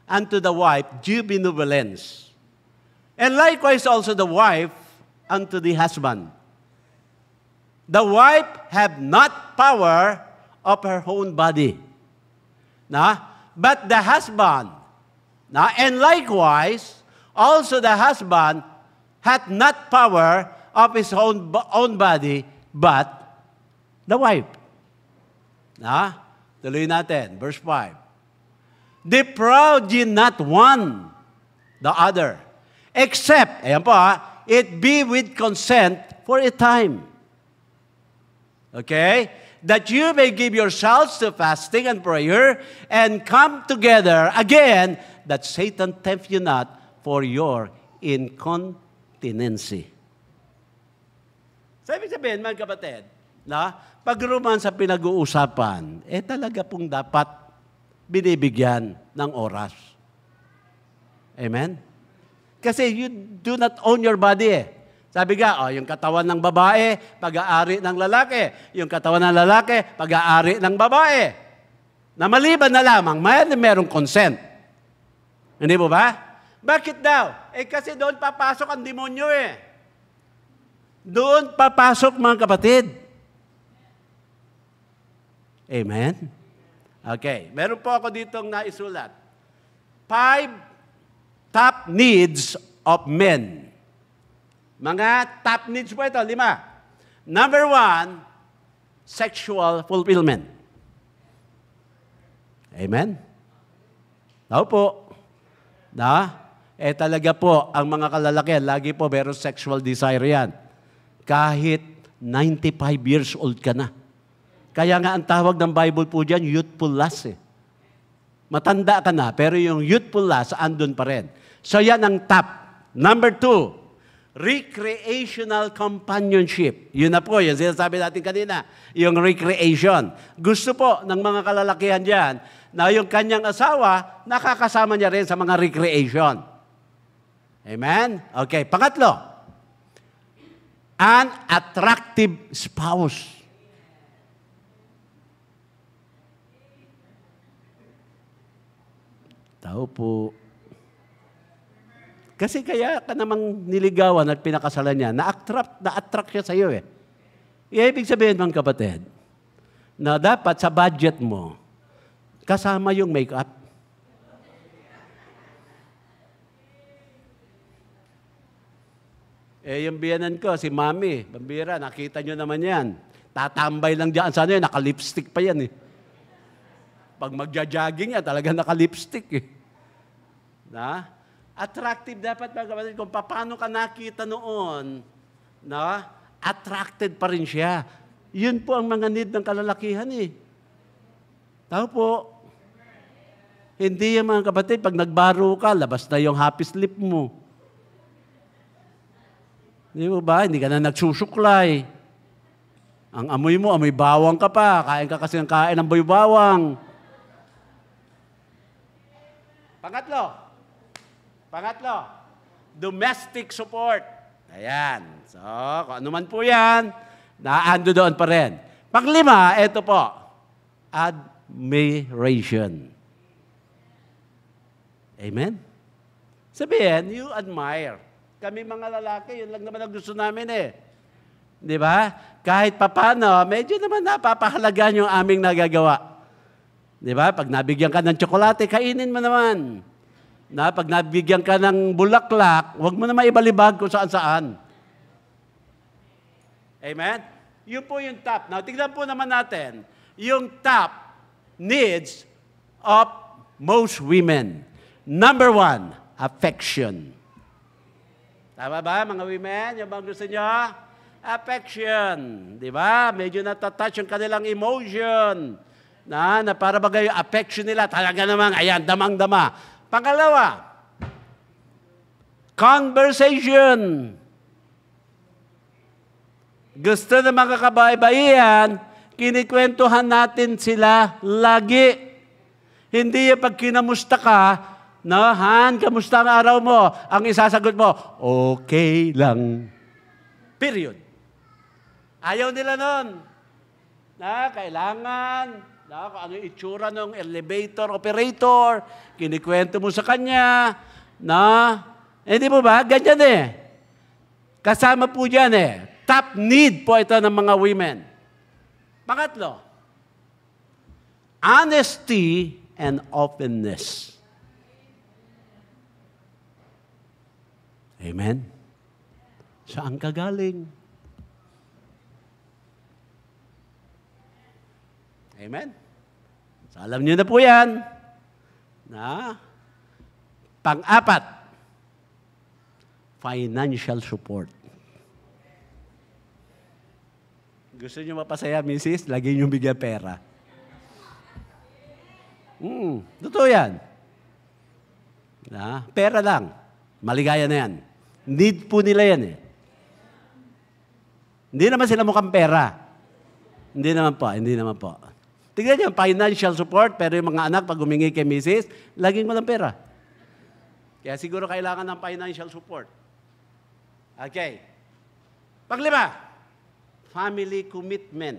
unto the wife due benevolence, and likewise also the wife unto the husband. The wife have not power of her own body, Nah? But the husband, nah? and likewise, also the husband had not power of his own, own body, but the wife. Nah? Tuloy natin, verse 5. Defraud ye not one the other, except, ayan pa ah, it be with consent for a time. Okay? that you may give yourselves to fasting and prayer and come together again that Satan tempt you not for your incontinency. Sabi sabihin, mga kapatid, na pag sa pinag-uusapan, eh talaga pong dapat binibigyan ng oras. Amen? Kasi you do not own your body eh. Sabi nga, oh, yung katawan ng babae, pag-aari ng lalaki. Yung katawan ng lalaki, pag-aari ng babae. Na maliban na lamang, may merong consent. Hindi po ba? Bakit daw? Eh kasi doon papasok ang demonyo eh. Doon papasok mga kapatid. Amen? Okay. Meron po ako ditong naisulat. Five top needs of men. Mga top needs po ito, lima. Number one, sexual fulfillment. Amen? Now po, na, eh talaga po, ang mga kalalakihan, lagi po meron sexual desire yan. Kahit 95 years old ka na. Kaya nga ang tawag ng Bible po dyan, youthful lust eh. Matanda ka na, pero yung youthful lust, andun pa rin. So yan ang top. Number two, recreational companionship. Yun na po, yung sinasabi natin kanina, yung recreation. Gusto po ng mga kalalakihan dyan na yung kanyang asawa, nakakasama niya rin sa mga recreation. Amen? Okay, pangatlo, an attractive spouse. Tao po. Kasi kaya ka namang niligawan at pinakasalan niya, na-attract, na-attract siya sa iyo eh. Ibig sabihin, mga kapatid, na dapat sa budget mo, kasama yung makeup. Eh, yung biyanan ko, si Mami, Bambira, nakita nyo naman yan. Tatambay lang dyan. Sana yun, naka-lipstick pa yan eh. Pag magja-jogging yan, talaga naka-lipstick eh. Na? Attractive dapat mga kapatid. Kung paano ka nakita noon, no? attracted pa rin siya. Yun po ang mga need ng kalalakihan eh. Tao po. Hindi yan mga kapatid, pag nagbaro ka, labas na yung happy sleep mo. Di mo ba? Hindi ka na nagsusuklay. Ang amoy mo, amoy bawang ka pa. Kain ka kasi ng kain ng boy bawang. Pangatlo, Pangatlo, domestic support. Ayan. So, kung ano man po yan, naando doon pa rin. Panglima, ito po, admiration. Amen? Sabihin, you admire. Kami mga lalaki, yun lang naman ang gusto namin eh. Di ba? Kahit papano, medyo naman napapahalagan yung aming nagagawa. Di ba? Pag nabigyan ka ng tsokolate, kainin mo naman. Na pag nabigyan ka ng bulaklak, huwag mo na maibalibag kung saan-saan. Amen? Yun po yung top. Now, tignan po naman natin yung top needs of most women. Number one, affection. Tama ba, mga women? Yung bang gusto nyo? Affection. Di ba? Medyo natatouch yung kanilang emotion. Na, na para bagay yung affection nila, talaga namang, ayan, damang-dama. Pangalawa, conversation. Gusto ng mga kababayan, kinikwentuhan natin sila lagi. Hindi yung pag kinamusta ka, no, Han, kamusta ang araw mo? Ang isasagot mo, okay lang. Period. Ayaw nila nun. Na, kailangan Diba? ano yung itsura ng elevator operator, kinikwento mo sa kanya, na, hindi eh, mo ba? Ganyan eh. Kasama po dyan eh. Top need po ito ng mga women. Pangatlo, honesty and openness. Amen? Saan ka galing? Amen? So, alam niyo na po yan. Na, pang-apat, financial support. Gusto niyo mapasaya, misis? Lagi niyo bigyan pera. Hmm, totoo yan. Na, pera lang. Maligaya na yan. Need po nila yan eh. Hindi naman sila mukhang pera. Hindi naman po, hindi naman po. Tignan niyo, financial support, pero yung mga anak, pag humingi kay misis, laging walang pera. Kaya siguro kailangan ng financial support. Okay. Paglima, family commitment.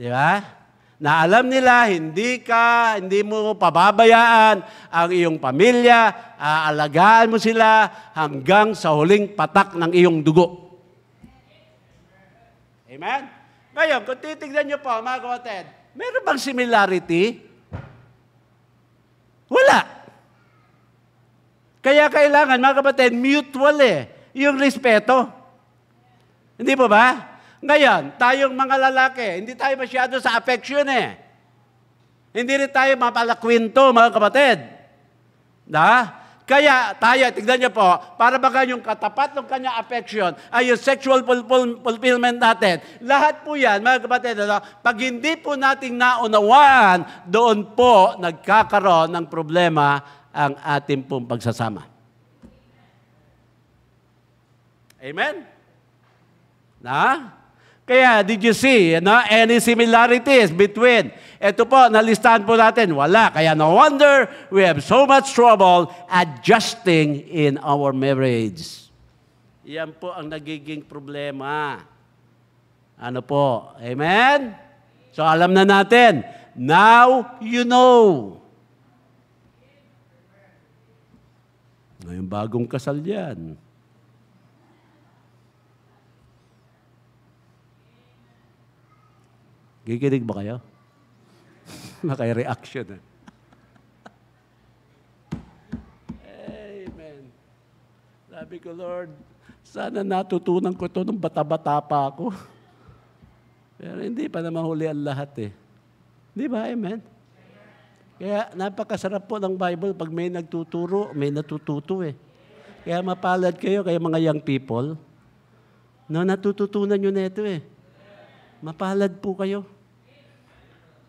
Di ba? na alam nila hindi ka, hindi mo pababayaan ang iyong pamilya, aalagaan mo sila hanggang sa huling patak ng iyong dugo. Amen? Ngayon, kung titignan niyo po, mga kapatid, meron bang similarity? Wala. Kaya kailangan, mga kapatid, mutual eh, yung respeto. Hindi po ba? Ngayon, tayong mga lalaki, hindi tayo masyado sa affection eh. Hindi rin tayo mapalakwinto, mga kapatid. Da? Kaya tayo, tignan niyo po, para baka yung katapat ng kanya affection ay yung sexual fulfillment natin. Lahat po yan, mga kapatid, ano, pag hindi po nating naunawaan, doon po nagkakaroon ng problema ang ating pong pagsasama. Amen? Na? Kaya, did you see no, any similarities between? Ito po, nalistahan po natin. Wala. Kaya no wonder we have so much trouble adjusting in our marriage. Yan po ang nagiging problema. Ano po? Amen? So alam na natin. Now you know. Ngayong bagong kasal yan. Giginig ba kayo? Nakay-reaction. Eh. Amen. Sabi ko, Lord, sana natutunan ko to nung bata-bata pa ako. Pero hindi pa naman huli ang lahat eh. Di ba? Amen? Kaya napakasarap po ng Bible pag may nagtuturo, may natututo eh. Kaya mapalad kayo, kayo mga young people, na no, natututunan nyo na ito eh. Mapalad po kayo.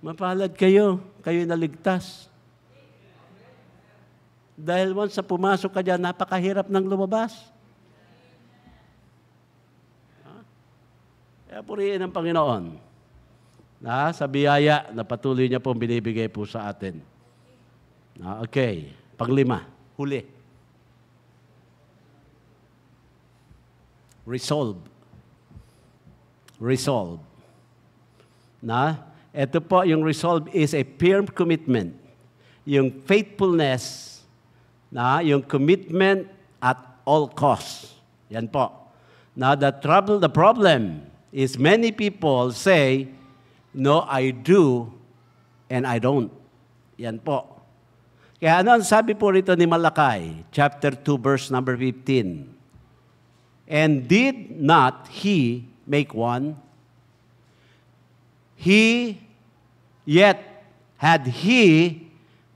Mapalad kayo, kayo naligtas. Dahil once sa pumasok ka dyan, napakahirap ng lumabas. Kaya purihin ang Panginoon na sa biyaya na patuloy niya pong binibigay po sa atin. Na, okay, paglima, huli. Resolve. Resolve. Na ito po, yung resolve is a firm commitment. Yung faithfulness, na yung commitment at all costs. Yan po. Now, the trouble, the problem is many people say, no, I do, and I don't. Yan po. Kaya ano ang sabi po rito ni Malakay? Chapter 2, verse number 15. And did not he make one? he yet had he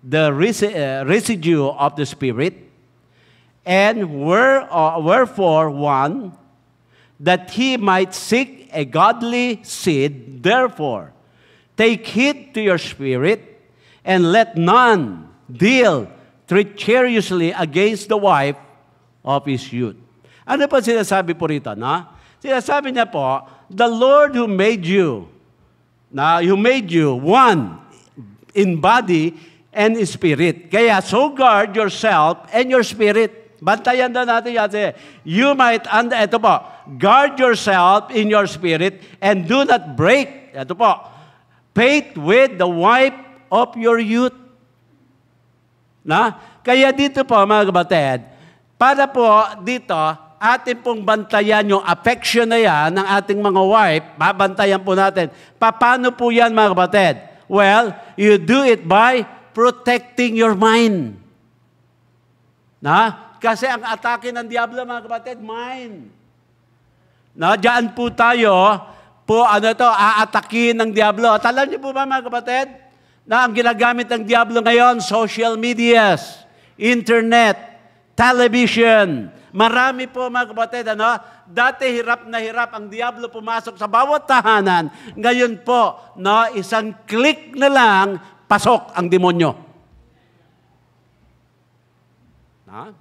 the uh, residue of the spirit and were, uh, wherefore one that he might seek a godly seed therefore take heed to your spirit and let none deal treacherously against the wife of his youth. Ano pa sinasabi po rito, no? Sinasabi niya po, the Lord who made you na who made you one in body and in spirit. Kaya so guard yourself and your spirit. Bantayan daw natin yate. You might, and ito po, guard yourself in your spirit and do not break, ito po, faith with the wife of your youth. Na? Kaya dito po, mga kapatid, para po dito, atin pong bantayan yung affection na yan ng ating mga wife, babantayan po natin. Paano po yan mga kapatid? Well, you do it by protecting your mind. Na? Kasi ang atake ng Diablo mga kapatid, mind. Na, dyan po tayo, po ano to, aatakin ng Diablo. At alam niyo po ba mga kapatid, na ang ginagamit ng Diablo ngayon, social medias, internet, television, Marami po mga kapatid, ano? Dati hirap na hirap ang Diablo pumasok sa bawat tahanan. Ngayon po, no, isang click na lang, pasok ang demonyo. Na?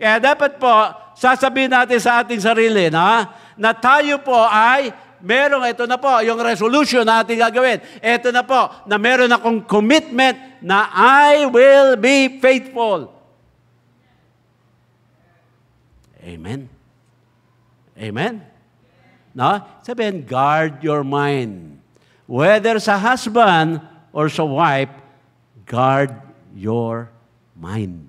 Kaya dapat po, sasabihin natin sa ating sarili, no? na tayo po ay merong ito na po, yung resolution na ating gagawin. Ito na po, na meron akong commitment na I will be faithful. Amen? Amen? No? Sabihin, guard your mind. Whether sa husband or sa wife, guard your mind.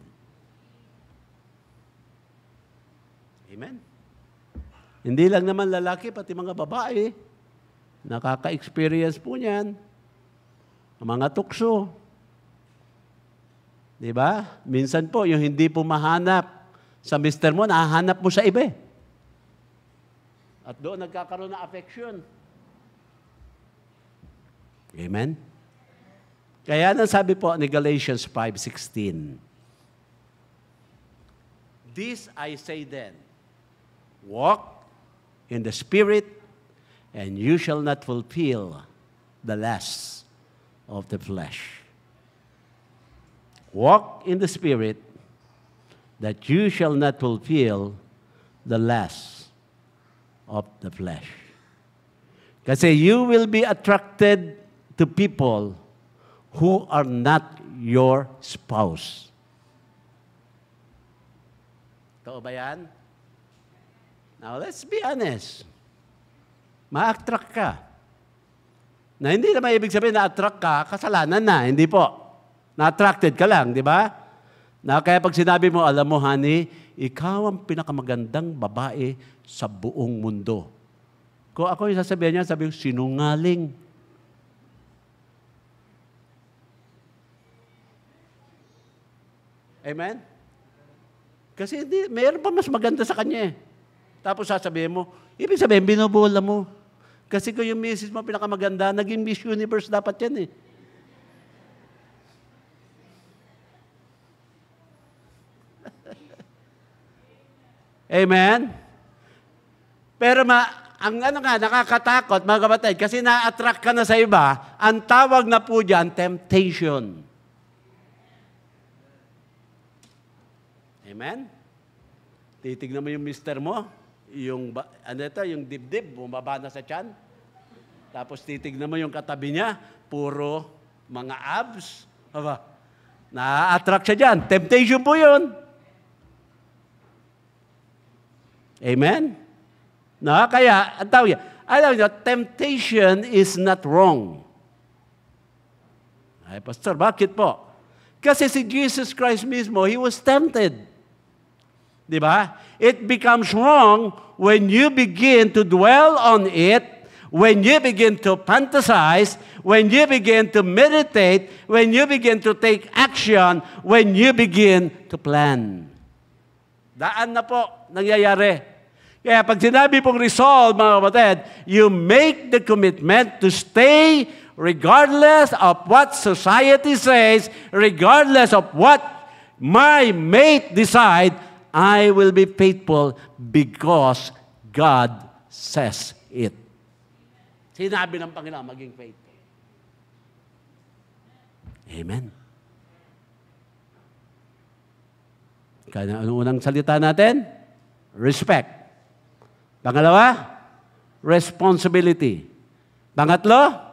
Amen? Hindi lang naman lalaki, pati mga babae. Nakaka-experience po niyan. mga tukso. Di ba? Minsan po, yung hindi po mahanap sa mister mo, nahanap mo sa iba eh. At doon nagkakaroon ng affection. Amen? Kaya nang sabi po ni Galatians 5.16, This I say then, walk in the Spirit, and you shall not fulfill the lust of the flesh. Walk in the Spirit, that you shall not fulfill the lust of the flesh. Kasi you will be attracted to people who are not your spouse. Totoo ba yan? Now, let's be honest. Ma-attract ka. Na hindi naman ibig sabihin na-attract ka, kasalanan na. Hindi po. Na-attracted ka lang, di ba? Na kaya pag sinabi mo, alam mo, honey, ikaw ang pinakamagandang babae sa buong mundo. Kung ako yung sasabihin niya, sabi ko, sinungaling. Amen? Kasi hindi, mayroon pa mas maganda sa kanya eh. Tapos sasabihin mo, ibig sabihin, binubula mo. Kasi kung yung misis mo pinakamaganda, naging Miss Universe dapat yan eh. Amen? Pero ma, ang ano nga, nakakatakot, mga kapatid, kasi na-attract ka na sa iba, ang tawag na po dyan, temptation. Amen? Titignan mo yung mister mo, yung, ano ito, yung dibdib, bumaba na sa tiyan. Tapos titignan mo yung katabi niya, puro mga abs. Aba, na-attract siya dyan. Temptation po yun. Amen? No? kaya, ang tawag niya, alam niyo, temptation is not wrong. Ay, Pastor, bakit po? Kasi si Jesus Christ mismo, He was tempted. Di ba? It becomes wrong when you begin to dwell on it, when you begin to fantasize, when you begin to meditate, when you begin to take action, when you begin to plan. Daan na po nangyayari kaya pag sinabi pong resolve, mga kapatid, you make the commitment to stay regardless of what society says, regardless of what my mate decide, I will be faithful because God says it. Sinabi ng Panginoon, maging faithful. Amen. Kaya anong unang salita natin? Respect. Pangalawa, responsibility. Pangatlo,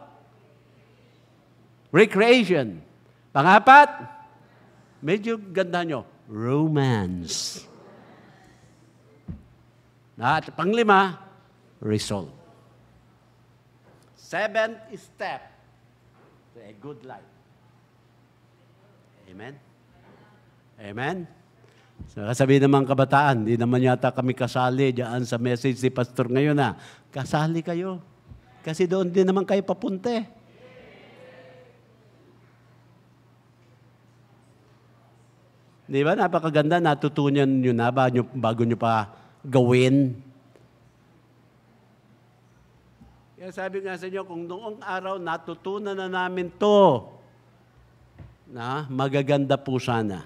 recreation. Pangapat, medyo ganda nyo, romance. At panglima, resolve. Seventh step to a good life. Amen? Amen? Sabi naman kabataan, di naman yata kami kasali diyan sa message ni Pastor ngayon na, kasali kayo. Kasi doon din naman kayo papunte. Eh. Di ba? Napakaganda. Natutunan nyo na ba nyo, bago nyo pa gawin. Kaya sabi nga sa inyo, kung noong araw natutunan na namin to, na magaganda po sana.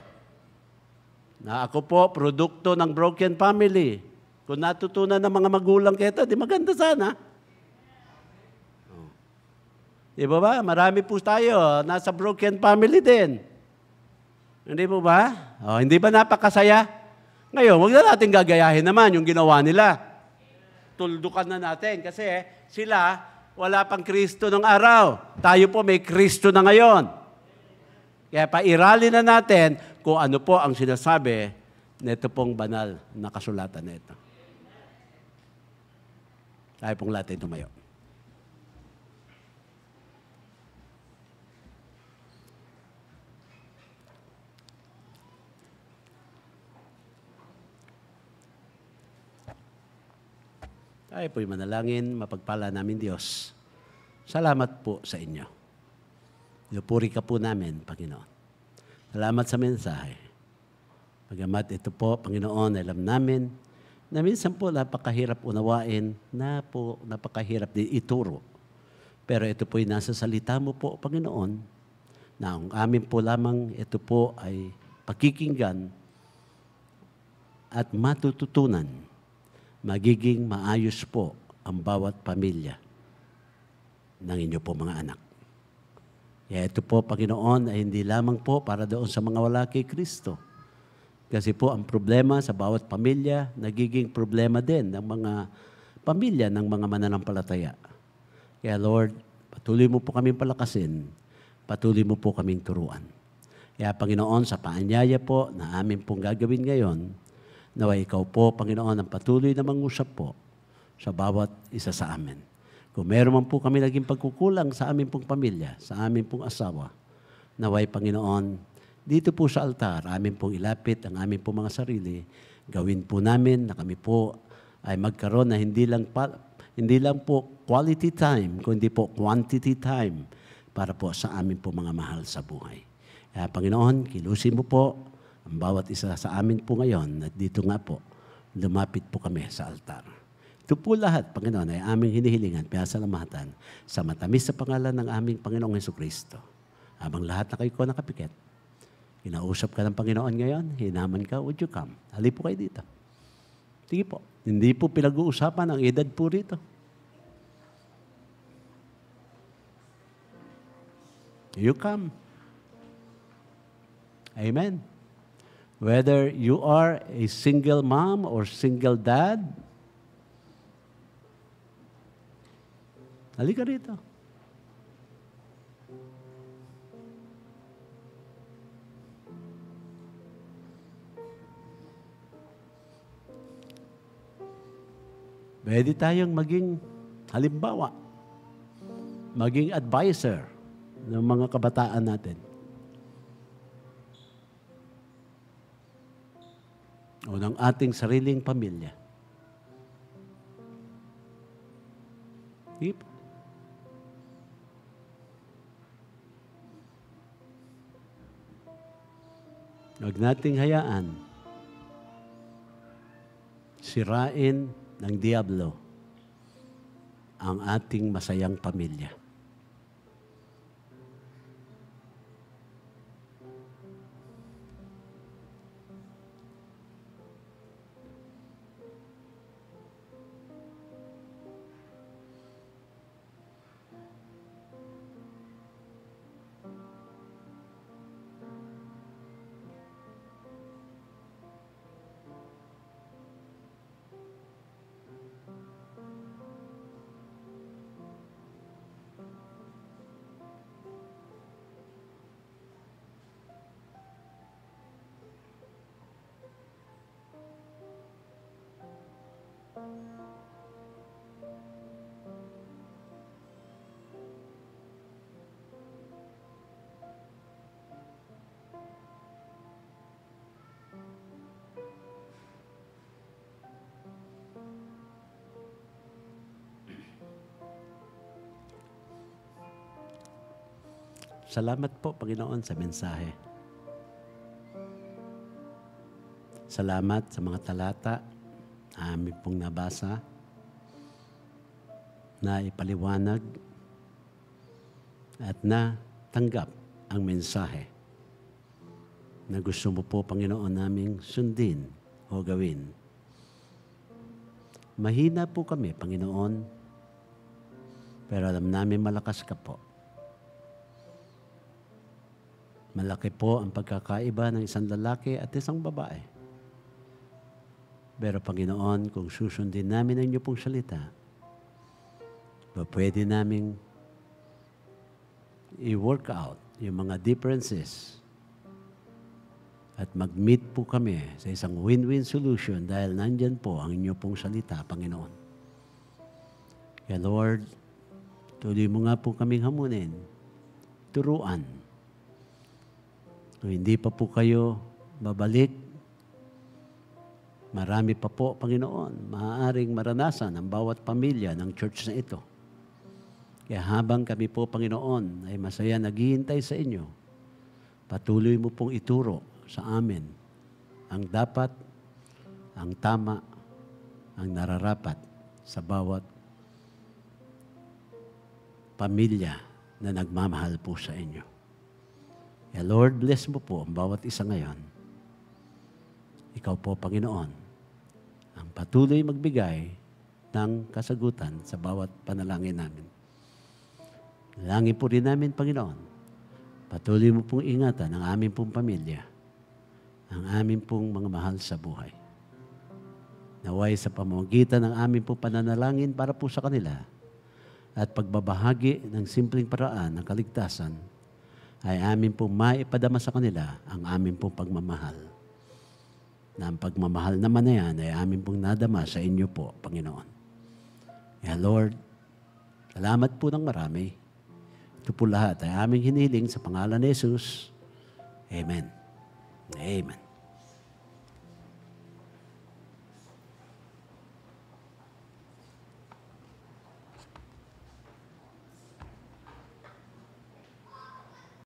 Na ako po, produkto ng broken family. Kung natutunan ng mga magulang kita, di maganda sana. Oh. Di ba ba? Marami po tayo. Ah, nasa broken family din. Hindi po ba? Oh, hindi ba napakasaya? Ngayon, wag na natin gagayahin naman yung ginawa nila. Tuldukan na natin kasi sila, wala pang Kristo ng araw. Tayo po may Kristo na ngayon. Kaya pairali na natin kung ano po ang sinasabi nito pong banal na kasulatan na ito. Tayo pong lahat ay tumayo. Tayo po'y manalangin, mapagpala namin Diyos. Salamat po sa inyo. Yupuri ka po namin, Panginoon. Salamat sa mensahe. Pagamat ito po, Panginoon, alam namin na minsan po napakahirap unawain, na po napakahirap din ituro. Pero ito po'y nasa salita mo po, Panginoon, na ang amin po lamang ito po ay pakikinggan at matututunan. Magiging maayos po ang bawat pamilya ng inyo po mga anak. Kaya eh, ito po, Panginoon, ay hindi lamang po para doon sa mga wala kay Kristo. Kasi po, ang problema sa bawat pamilya, nagiging problema din ng mga pamilya ng mga mananampalataya. Kaya Lord, patuloy mo po kaming palakasin, patuloy mo po kaming turuan. Kaya Panginoon, sa paanyaya po na amin pong gagawin ngayon, nawa ikaw po, Panginoon, ang patuloy na mangusap po sa bawat isa sa amin. Kung meron man po kami naging pagkukulang sa aming pong pamilya, sa aming pong asawa, naway Panginoon, dito po sa altar, amin pong ilapit ang aming pong mga sarili. Gawin po namin na kami po ay magkaroon na hindi lang, pa, hindi lang po quality time, kundi po quantity time para po sa amin pong mga mahal sa buhay. Kaya Panginoon, kilusin mo po ang bawat isa sa amin po ngayon at dito nga po, lumapit po kami sa altar. Ito po lahat, Panginoon, ay aming hinihilingan, pinasalamatan sa matamis sa pangalan ng aming Panginoong Heso Kristo. Habang lahat na kayo ko nakapikit, inausap ka ng Panginoon ngayon, hinaman ka, would you come? Hali po kayo dito. Sige po, hindi po pinag-uusapan ang edad po rito. You come. Amen. Whether you are a single mom or single dad, Halika rito. Pwede tayong maging halimbawa, maging advisor ng mga kabataan natin. O ng ating sariling pamilya. Tipo. Huwag nating hayaan sirain ng Diablo ang ating masayang pamilya. Salamat po, Panginoon, sa mensahe. Salamat sa mga talata na aming pong nabasa na ipaliwanag at na tanggap ang mensahe na gusto mo po, Panginoon, naming sundin o gawin. Mahina po kami, Panginoon, pero alam namin malakas ka po. Malaki po ang pagkakaiba ng isang lalaki at isang babae. Pero Panginoon, kung susundin namin ang inyong salita, ba pwede namin i-work out yung mga differences at mag-meet po kami sa isang win-win solution dahil nandyan po ang inyong pong salita, Panginoon. Kaya Lord, tuloy mo nga po kaming hamunin, turuan, kung hindi pa po kayo babalik, marami pa po, Panginoon, maaaring maranasan ang bawat pamilya ng church na ito. Kaya habang kami po, Panginoon, ay masaya naghihintay sa inyo, patuloy mo pong ituro sa amin ang dapat, ang tama, ang nararapat sa bawat pamilya na nagmamahal po sa inyo. Eh, Lord, bless mo po ang bawat isa ngayon. Ikaw po, Panginoon, ang patuloy magbigay ng kasagutan sa bawat panalangin namin. Langin po rin namin, Panginoon, patuloy mo pong ingatan ang aming pong pamilya, ang aming pong mga mahal sa buhay. Naway sa pamamagitan ng aming pong pananalangin para po sa kanila at pagbabahagi ng simpleng paraan ng kaligtasan ay amin pong maipadama sa kanila ang amin pong pagmamahal. Na ang pagmamahal naman na yan ay amin pong nadama sa inyo po, Panginoon. Kaya Lord, salamat po ng marami. Ito po lahat ay aming hiniling sa pangalan ni Jesus. Amen. Amen.